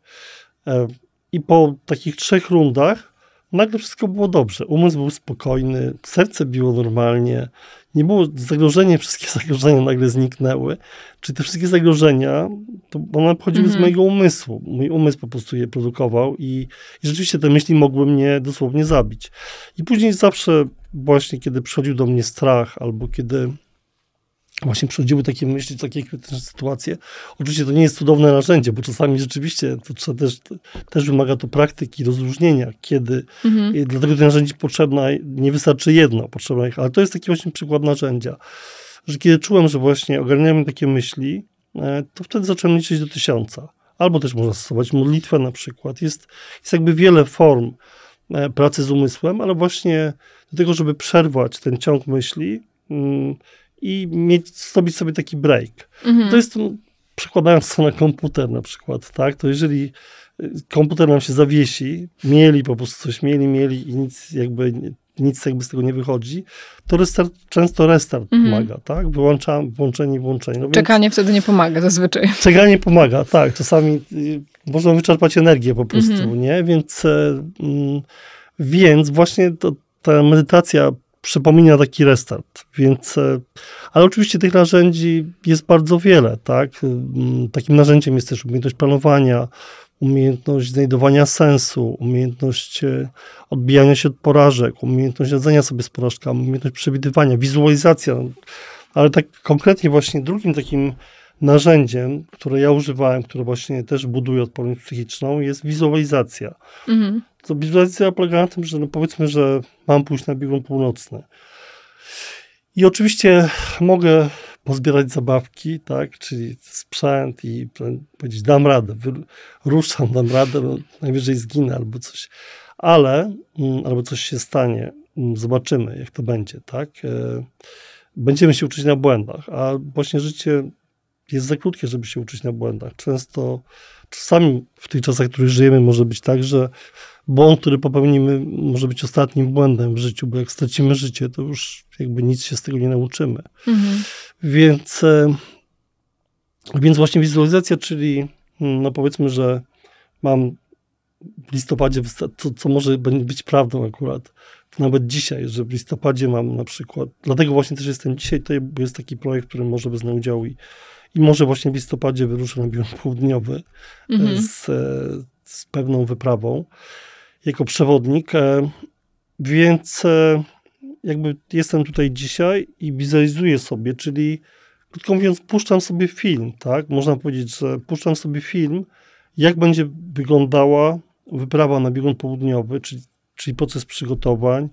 E, I po takich trzech rundach nagle wszystko było dobrze. Umysł był spokojny, serce biło normalnie, nie było zagrożenia, wszystkie zagrożenia nagle zniknęły. Czyli te wszystkie zagrożenia, to one pochodziły mm -hmm. z mhm. mojego umysłu. Mój umysł po prostu je produkował i, i rzeczywiście te myśli mogły mnie dosłownie zabić. I później zawsze właśnie, kiedy przychodził do mnie strach albo kiedy właśnie przychodziły takie myśli, takie sytuacje. Oczywiście to nie jest cudowne narzędzie, bo czasami rzeczywiście to trzeba też, też wymaga to praktyki, rozróżnienia, kiedy mhm. dlatego tych narzędzi potrzebna, nie wystarczy jedno, potrzebna ich, ale to jest taki właśnie przykład narzędzia, że kiedy czułem, że właśnie ogarniałem takie myśli, e, to wtedy zacząłem liczyć do tysiąca. Albo też można stosować modlitwę na przykład. Jest, jest jakby wiele form e, pracy z umysłem, ale właśnie do tego, żeby przerwać ten ciąg myśli, mm, i mieć, zrobić sobie taki break. Mhm. To jest, przekładając to na komputer na przykład, tak, to jeżeli y, komputer nam się zawiesi, mieli po prostu coś, mieli, mieli i nic jakby, nic jakby z tego nie wychodzi, to restart, często restart mhm. pomaga, tak? Wyłączam, włączenie, włączenie. No czekanie więc, wtedy nie pomaga zazwyczaj. Czekanie pomaga, tak. Czasami y, można wyczerpać energię po prostu, mhm. nie? Więc, y, mm, więc właśnie to, ta medytacja przypomina taki restart, więc, e, ale oczywiście tych narzędzi jest bardzo wiele, tak? Mm, takim narzędziem jest też umiejętność planowania, umiejętność znajdowania sensu, umiejętność e, odbijania się od porażek, umiejętność radzenia sobie z porażkami, umiejętność przewidywania, wizualizacja. Ale tak konkretnie właśnie drugim takim narzędziem, które ja używałem, które właśnie też buduje odporność psychiczną, jest wizualizacja. Mhm to wizualizacja polega na tym, że no powiedzmy, że mam pójść na biegun północny. I oczywiście mogę pozbierać zabawki, tak, czyli sprzęt i powiedzieć, dam radę, ruszam, dam radę, najwyżej zginę albo coś, ale, mm, albo coś się stanie, mm, zobaczymy, jak to będzie, tak. E, będziemy się uczyć na błędach, a właśnie życie jest za krótkie, żeby się uczyć na błędach. Często, czasami w tych czasach, w których żyjemy, może być tak, że błąd, który popełnimy, może być ostatnim błędem w życiu, bo jak stracimy życie, to już jakby nic się z tego nie nauczymy. Mhm. Więc, e, więc właśnie wizualizacja, czyli mm, no powiedzmy, że mam w listopadzie, co, co może być prawdą akurat, nawet dzisiaj, że w listopadzie mam na przykład, dlatego właśnie też jestem dzisiaj, to jest taki projekt, który może wezmę udział i, i może właśnie w listopadzie wyruszę na biegun południowy e, mhm. z, e, z pewną wyprawą jako przewodnik, e, więc e, jakby jestem tutaj dzisiaj i wizualizuję sobie, czyli krótko mówiąc, puszczam sobie film, tak? Można powiedzieć, że puszczam sobie film, jak będzie wyglądała wyprawa na biegun południowy, czyli, czyli proces przygotowań,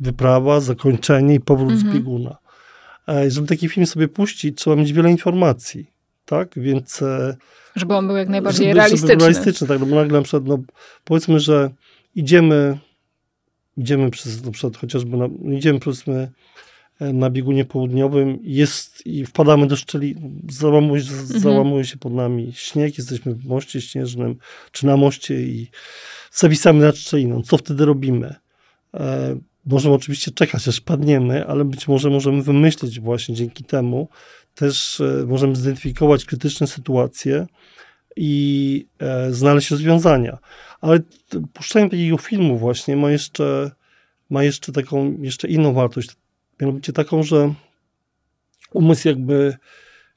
wyprawa, zakończenie i powrót mhm. z bieguna. E, żeby taki film sobie puścić, trzeba mieć wiele informacji, tak? Więc... żeby on był jak najbardziej żeby, realistyczny. Żeby realistyczny, tak? No bo nagle na przykład, no, powiedzmy, że idziemy, idziemy przez, na przykład chociażby, na, idziemy powiedzmy na biegunie południowym jest i wpadamy do szczeli, załamuje, mhm. załamuje się pod nami śnieg, jesteśmy w moście śnieżnym, czy na moście i zawisamy nad szczeliną. Co wtedy robimy? E, możemy oczywiście czekać, aż padniemy, ale być może możemy wymyślić właśnie dzięki temu, też e, możemy zidentyfikować krytyczne sytuacje, i e, znaleźć rozwiązania. Ale puszczając takiego filmu właśnie ma jeszcze, ma jeszcze taką, jeszcze inną wartość. Mianowicie taką, że umysł jakby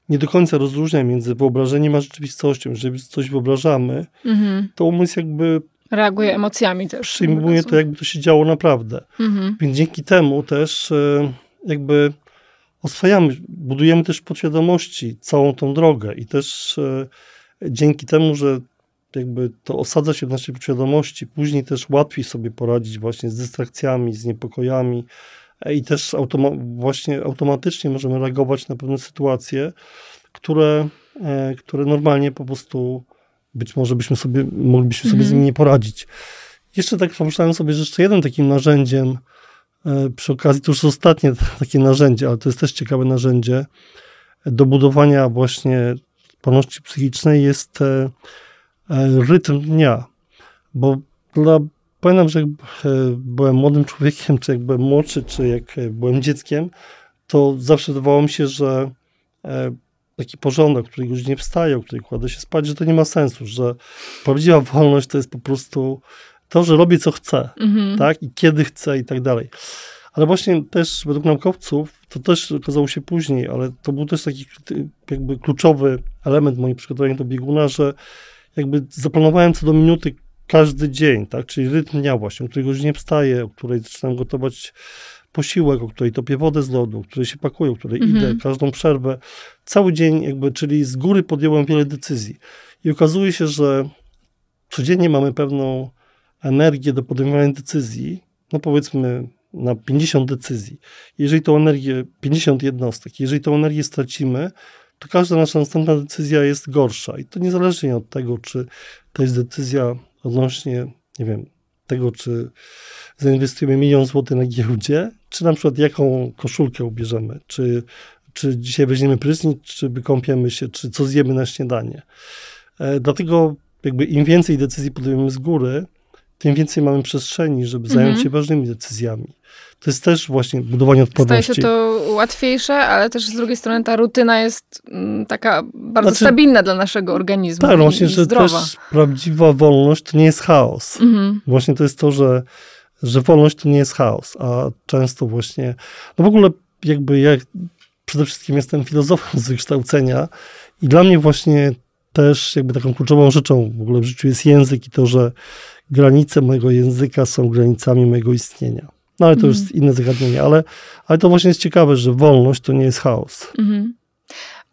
nie do końca rozróżnia między wyobrażeniem a rzeczywistością. Jeżeli coś wyobrażamy, mhm. to umysł jakby reaguje emocjami też. Przyjmuje to, jakby to się działo naprawdę. Mhm. Więc dzięki temu też e, jakby oswajamy, budujemy też podświadomości całą tą drogę i też e, dzięki temu, że jakby to osadza się w naszej świadomości, później też łatwiej sobie poradzić właśnie z dystrakcjami, z niepokojami e, i też automa właśnie automatycznie możemy reagować na pewne sytuacje, które, e, które normalnie po prostu być może byśmy sobie, moglibyśmy sobie mm. z mhm. nimi nie poradzić. Jeszcze tak pomyślałem sobie, że jeszcze jednym takim narzędziem, e, przy okazji to już ostatnie takie narzędzie, ale to jest też ciekawe narzędzie do budowania właśnie odporności psychicznej jest e, e, rytm dnia. Bo dla, pamiętam, że jak e, byłem młodym człowiekiem, czy jak byłem młodszy, czy jak byłem dzieckiem, to zawsze wydawało mi się, że taki porządek, który już nie wstaje, o której kładę się spać, że to nie ma sensu, że prawdziwa wolność to jest po prostu to, że robię co chcę, mhm. tak? I kiedy chcę i tak dalej. Ale właśnie też według naukowców, to też okazało się później, ale to był też taki jakby kluczowy element moich przygotowań do bieguna, że jakby zaplanowałem co do minuty każdy dzień, tak, czyli rytm dnia właśnie, o której godzinie wstaję, o której zaczynam gotować posiłek, o której topię wodę z lodu, o której się pakuję, o której mhm. idę, każdą przerwę. Cały dzień jakby, czyli z góry podjąłem wiele decyzji. I okazuje się, że codziennie mamy pewną energię do podejmowania decyzji, no powiedzmy na 50 decyzji, jeżeli tą energię, 50 jednostek, jeżeli tą energię stracimy, to każda nasza następna decyzja jest gorsza. I to niezależnie od tego, czy to jest decyzja odnośnie, nie wiem, tego, czy zainwestujemy milion złotych na giełdzie, czy na przykład jaką koszulkę ubierzemy, czy, czy dzisiaj weźmiemy prysznic, czy wykąpiemy się, czy co zjemy na śniadanie. E, dlatego jakby im więcej decyzji podejmiemy z góry, tym więcej mamy przestrzeni, żeby zająć mhm. się ważnymi decyzjami. To jest też właśnie budowanie odporności. Staje się to łatwiejsze, ale też z drugiej strony ta rutyna jest mm, taka bardzo znaczy, stabilna dla naszego organizmu. Tak, no i, właśnie, i że zdrowa. też prawdziwa wolność to nie jest chaos. Mhm. Właśnie to jest to, że, że wolność to nie jest chaos, a często właśnie, no w ogóle jakby jak przede wszystkim jestem filozofem z wykształcenia i dla mnie właśnie też jakby taką kluczową rzeczą w ogóle w życiu jest język i to, że granice mojego języka są granicami mojego istnienia. No ale to mhm. już inne zagadnienie, ale, ale to właśnie jest ciekawe, że wolność to nie jest chaos. Mhm.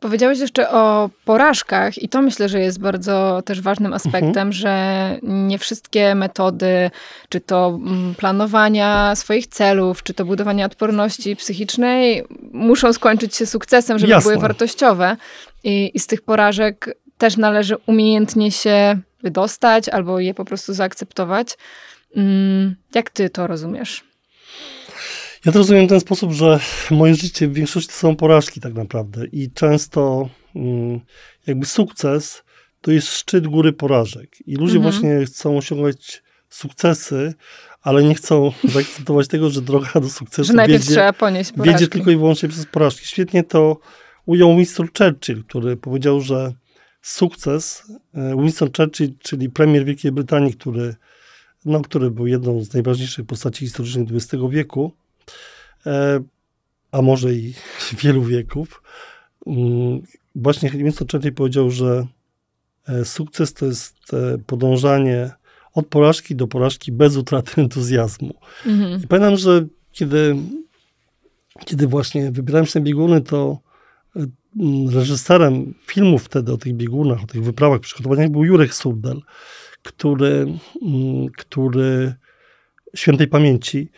Powiedziałeś jeszcze o porażkach, i to myślę, że jest bardzo też ważnym mhm. aspektem, mhm. że nie wszystkie metody, czy to mm, planowania swoich celów, czy to budowania odporności psychicznej, muszą skończyć się sukcesem, żeby Jasne. były wartościowe. I, I z tych porażek też należy umiejętnie się wydostać albo je po prostu zaakceptować. Mm, jak ty to rozumiesz? Ja to rozumiem w ten sposób, że moje życie w większości to są porażki tak naprawdę i często mm, jakby sukces to jest szczyt góry porażek i ludzie mhm. właśnie chcą osiągać sukcesy, ale nie chcą zaakceptować tego, że droga do sukcesu że najpierw wiedzie, trzeba ponieść porażki. wiedzie tylko i wyłącznie przez porażki. Świetnie to ujął Winston Churchill, który powiedział, że sukces e, Winston Churchill, czyli premier Wielkiej Brytanii, który, no, który był jedną z najważniejszych postaci historycznych XX wieku, e, a może i wielu wieków, mm, właśnie Winston Churchill powiedział, że e, sukces to jest podążanie od porażki do porażki bez utraty entuzjazmu. Mhm. I pamiętam, że kiedy, kiedy właśnie wybierałem się na bieguny, to reżyserem filmów wtedy o tych biegunach, o tych wyprawach, przygotowaniach był Jurek Surdel, który, mm, który świętej pamięci.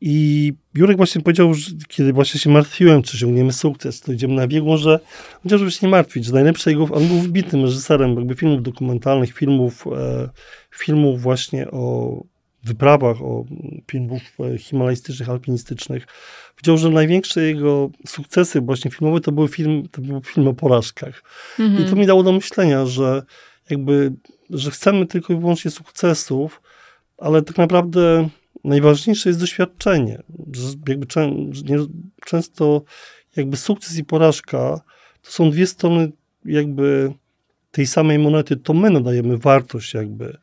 I Jurek właśnie powiedział, że kiedy właśnie się martwiłem, czy osiągniemy sukces, czy idziemy na biegun, że chociaż żeby się nie martwić, że najlepsze jego, on był wbitym reżyserem jakby filmów dokumentalnych, filmów, e, filmów właśnie o wyprawach, o filmów e, himalajstycznych, alpinistycznych, powiedział, że największe jego sukcesy właśnie filmowe to były film, to był film o porażkach. I mhm. to mi dało do myślenia, że jakby, że chcemy tylko i wyłącznie sukcesów, ale tak naprawdę najważniejsze jest doświadczenie. Jakby czę, nie, często jakby sukces i porażka to są dwie strony jakby tej samej monety, to my nadajemy wartość jakby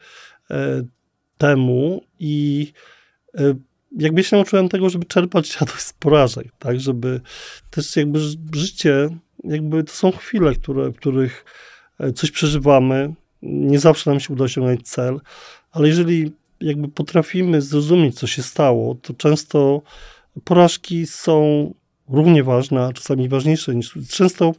e, temu i e, jakby się nauczyłem tego, żeby czerpać radość z porażek, tak, żeby też jakby życie, jakby to są chwile, które, w których e, coś przeżywamy, nie zawsze nam się uda osiągnąć cel, ale jeżeli jakby potrafimy zrozumieć, co się stało, to często porażki są równie ważne, a czasami ważniejsze niż. Często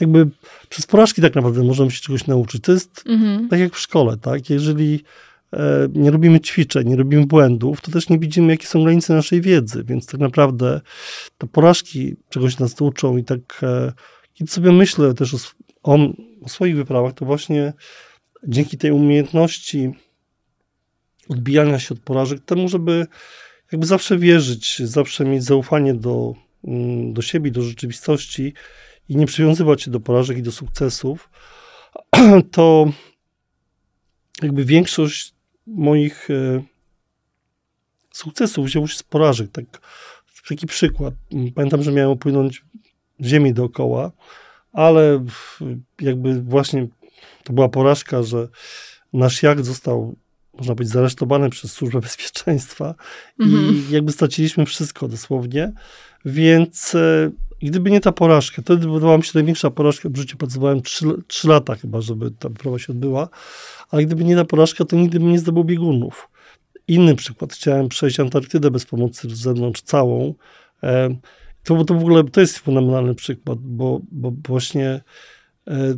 jakby przez porażki tak naprawdę możemy się czegoś nauczyć. To jest mhm. tak jak w szkole, tak? Jeżeli E, nie robimy ćwiczeń, nie robimy błędów, to też nie widzimy, jakie są granice naszej wiedzy, więc tak naprawdę te porażki czegoś nas uczą i tak, e, kiedy sobie myślę też o, o, o swoich wyprawach, to właśnie dzięki tej umiejętności odbijania się od porażek, temu, żeby jakby zawsze wierzyć, zawsze mieć zaufanie do, mm, do siebie, do rzeczywistości i nie przywiązywać się do porażek i do sukcesów, to jakby większość moich e, sukcesów wziął się z porażek. Tak, taki przykład. Pamiętam, że miałem płynąć ziemi dookoła, ale jakby właśnie to była porażka, że nasz jacht został, można powiedzieć, zaresztowany przez Służbę Bezpieczeństwa i mhm. jakby straciliśmy wszystko dosłownie, więc e, i gdyby nie ta porażka, to wydała mi się największa porażka w życiu. Pracowałem 3, 3 lata chyba, żeby ta próba się odbyła. Ale gdyby nie ta porażka, to nigdy bym nie zdobył biegunów. Inny przykład. Chciałem przejść Antarktydę bez pomocy z zewnątrz całą. To, to w ogóle to jest fenomenalny przykład, bo, bo właśnie e,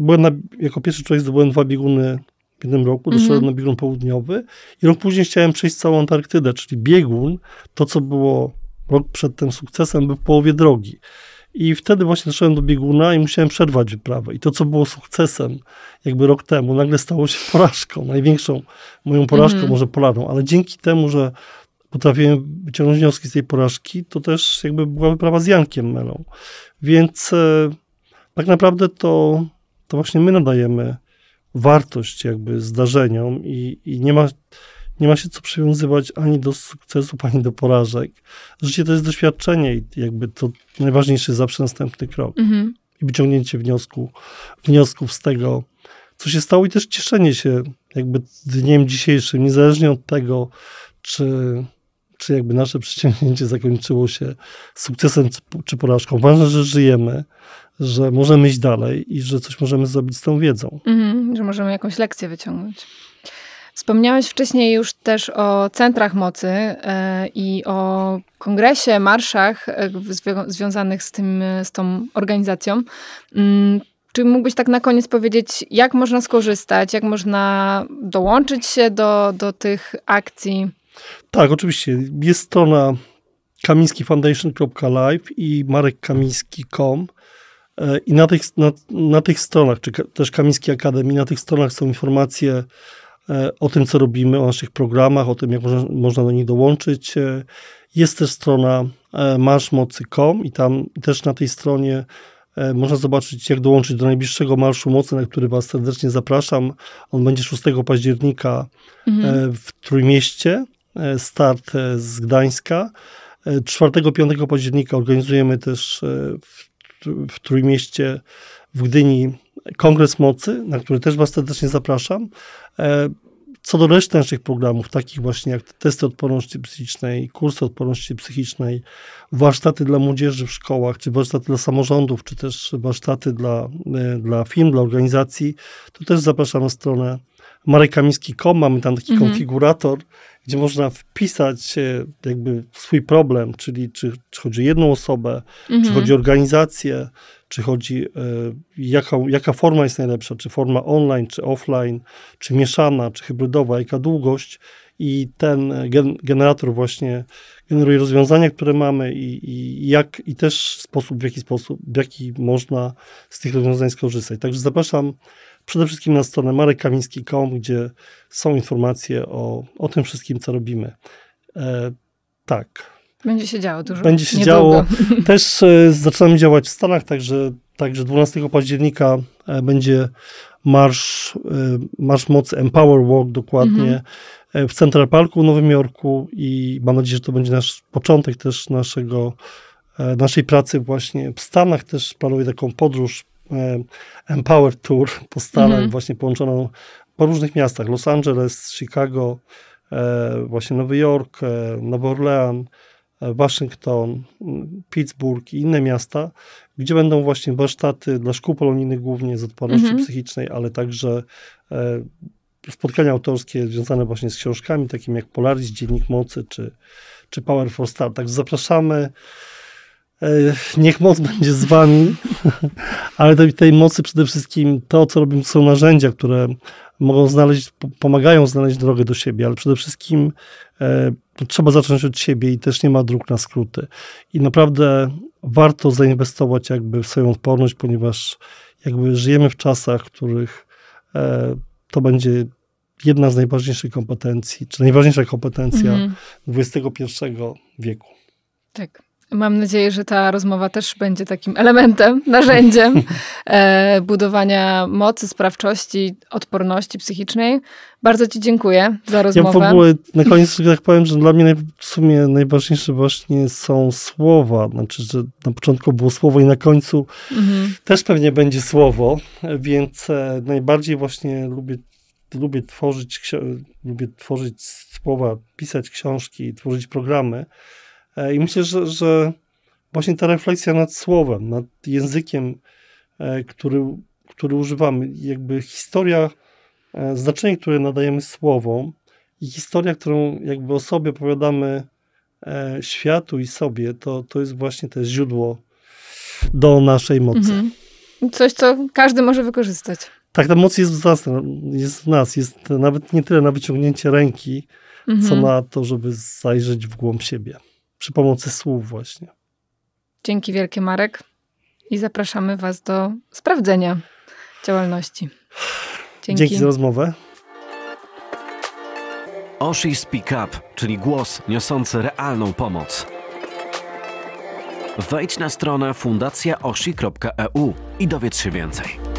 byłem na, jako pierwszy człowiek zdobyłem dwa bieguny w jednym roku, mhm. doszedłem na biegun południowy i rok później chciałem przejść całą Antarktydę, czyli biegun, to co było rok przed tym sukcesem był w połowie drogi. I wtedy właśnie doszedłem do bieguna i musiałem przerwać wyprawę. I to, co było sukcesem jakby rok temu, nagle stało się porażką. Największą moją porażką, mm może polarną. Ale dzięki temu, że potrafiłem wyciągnąć wnioski z tej porażki, to też jakby była wyprawa z Jankiem Melą. Więc e, tak naprawdę to, to właśnie my nadajemy wartość jakby zdarzeniom i, i nie ma nie ma się co przywiązywać ani do sukcesu, ani do porażek. Życie to jest doświadczenie i jakby to najważniejszy zawsze następny krok. Mhm. I wyciągnięcie wniosku, wniosków z tego, co się stało i też cieszenie się jakby dniem dzisiejszym, niezależnie od tego, czy, czy jakby nasze przedsięwzięcie zakończyło się sukcesem czy porażką. Ważne, że żyjemy, że możemy iść dalej i że coś możemy zrobić z tą wiedzą. Mhm, że możemy jakąś lekcję wyciągnąć. Wspomniałeś wcześniej już też o centrach mocy e, i o kongresie, marszach e, związanych z, tym, e, z tą organizacją. Mm, czy mógłbyś tak na koniec powiedzieć, jak można skorzystać, jak można dołączyć się do, do tych akcji? Tak, oczywiście. Jest strona kamińskifoundation.live i marekkamiński.com. I na tych, na, na tych stronach, czy też Kamiński Akademii, na tych stronach są informacje E, o tym, co robimy, o naszych programach, o tym, jak można, do nich dołączyć. E, jest też strona e, marszmocy.com i tam też na tej stronie można zobaczyć, jak dołączyć do najbliższego Marszu Mocy, na który Was serdecznie zapraszam. On będzie 6 października mhm. w Trójmieście. Start z Gdańska. 4-5 października organizujemy też w, w Trójmieście w Gdyni Kongres Mocy, na który też Was serdecznie zapraszam. E, co do reszty naszych programów, takich właśnie jak testy odporności psychicznej, kursy odporności psychicznej, warsztaty dla młodzieży w szkołach, czy warsztaty dla samorządów, czy też warsztaty dla, e, dla firm, dla organizacji, to też zapraszam na stronę marekamiński.com, mamy tam taki mhm. konfigurator, gdzie można wpisać e, jakby swój problem, czyli czy, czy chodzi o jedną osobę, mhm. czy chodzi o organizację, czy chodzi, e, jaka, jaka forma jest najlepsza, czy forma online, czy offline, czy mieszana, czy hybrydowa, jaka długość i ten gen, generator właśnie generuje rozwiązania, które mamy i, i, jak, i też sposób, w jaki sposób, w jaki można z tych rozwiązań skorzystać. Także zapraszam przede wszystkim na stronę marekamiński.com, gdzie są informacje o, o tym wszystkim, co robimy. E, tak. Będzie się działo dużo. Będzie się Niedługo. działo. Też y, zaczynamy działać w Stanach, także, także 12 października y, będzie marsz, y, marsz mocy Empower Walk dokładnie mm -hmm. w Central Parku w Nowym Jorku i mam nadzieję, że to będzie nasz początek też naszego, naszej pracy właśnie w Stanach. Też planuję taką podróż Empower Tour po Stanach, mm -hmm. właśnie połączoną po różnych miastach. Los Angeles, Chicago, właśnie Nowy Jork, Nowy Orlean, Waszyngton, Pittsburgh i inne miasta, gdzie będą właśnie warsztaty dla szkół polonijnych głównie z odporności mm -hmm. psychicznej, ale także e, spotkania autorskie związane właśnie z książkami, takimi jak Polaris, Dziennik Mocy czy, czy Power for Start. Także zapraszamy. E, niech moc będzie z wami, ale tej, tej mocy przede wszystkim to, co robimy, są narzędzia, które mogą znaleźć, pomagają znaleźć drogę do siebie, ale przede wszystkim e, trzeba zacząć od siebie i też nie ma dróg na skróty. I naprawdę warto zainwestować jakby w swoją odporność, ponieważ jakby żyjemy w czasach, w których e, to będzie jedna z najważniejszych kompetencji, czy najważniejsza kompetencja mm. XXI wieku. Tak. Mam nadzieję, że ta rozmowa też będzie takim elementem, narzędziem e, budowania mocy, sprawczości, odporności psychicznej. Bardzo Ci dziękuję za rozmowę. Ja w ogóle na koniec tak powiem, że dla mnie w sumie najważniejsze właśnie są słowa. Znaczy, że na początku było słowo i na końcu mhm. też pewnie będzie słowo, więc e, najbardziej właśnie lubię lubię tworzyć, lubię tworzyć słowa, pisać książki, tworzyć programy, E, I myślę, że, że właśnie ta refleksja nad słowem, nad językiem, e, który, który używamy, jakby historia, e, znaczenie, które nadajemy słowom i historia, którą jakby o sobie opowiadamy światu i sobie, to, to jest właśnie to źródło do naszej mocy. Mhm. Coś, co każdy może wykorzystać. Tak, ta moc jest w nas, jest w nas, jest nawet nie tyle na wyciągnięcie ręki, mhm. co na to, żeby zajrzeć w głąb siebie przy pomocy słów właśnie. Dzięki wielkie Marek i zapraszamy Was do sprawdzenia działalności. Dzięki, Dzięki za rozmowę. OSHI Speak Up, czyli głos niosący realną pomoc. Wejdź na stronę fundacjaoshi.eu i dowiedz się więcej.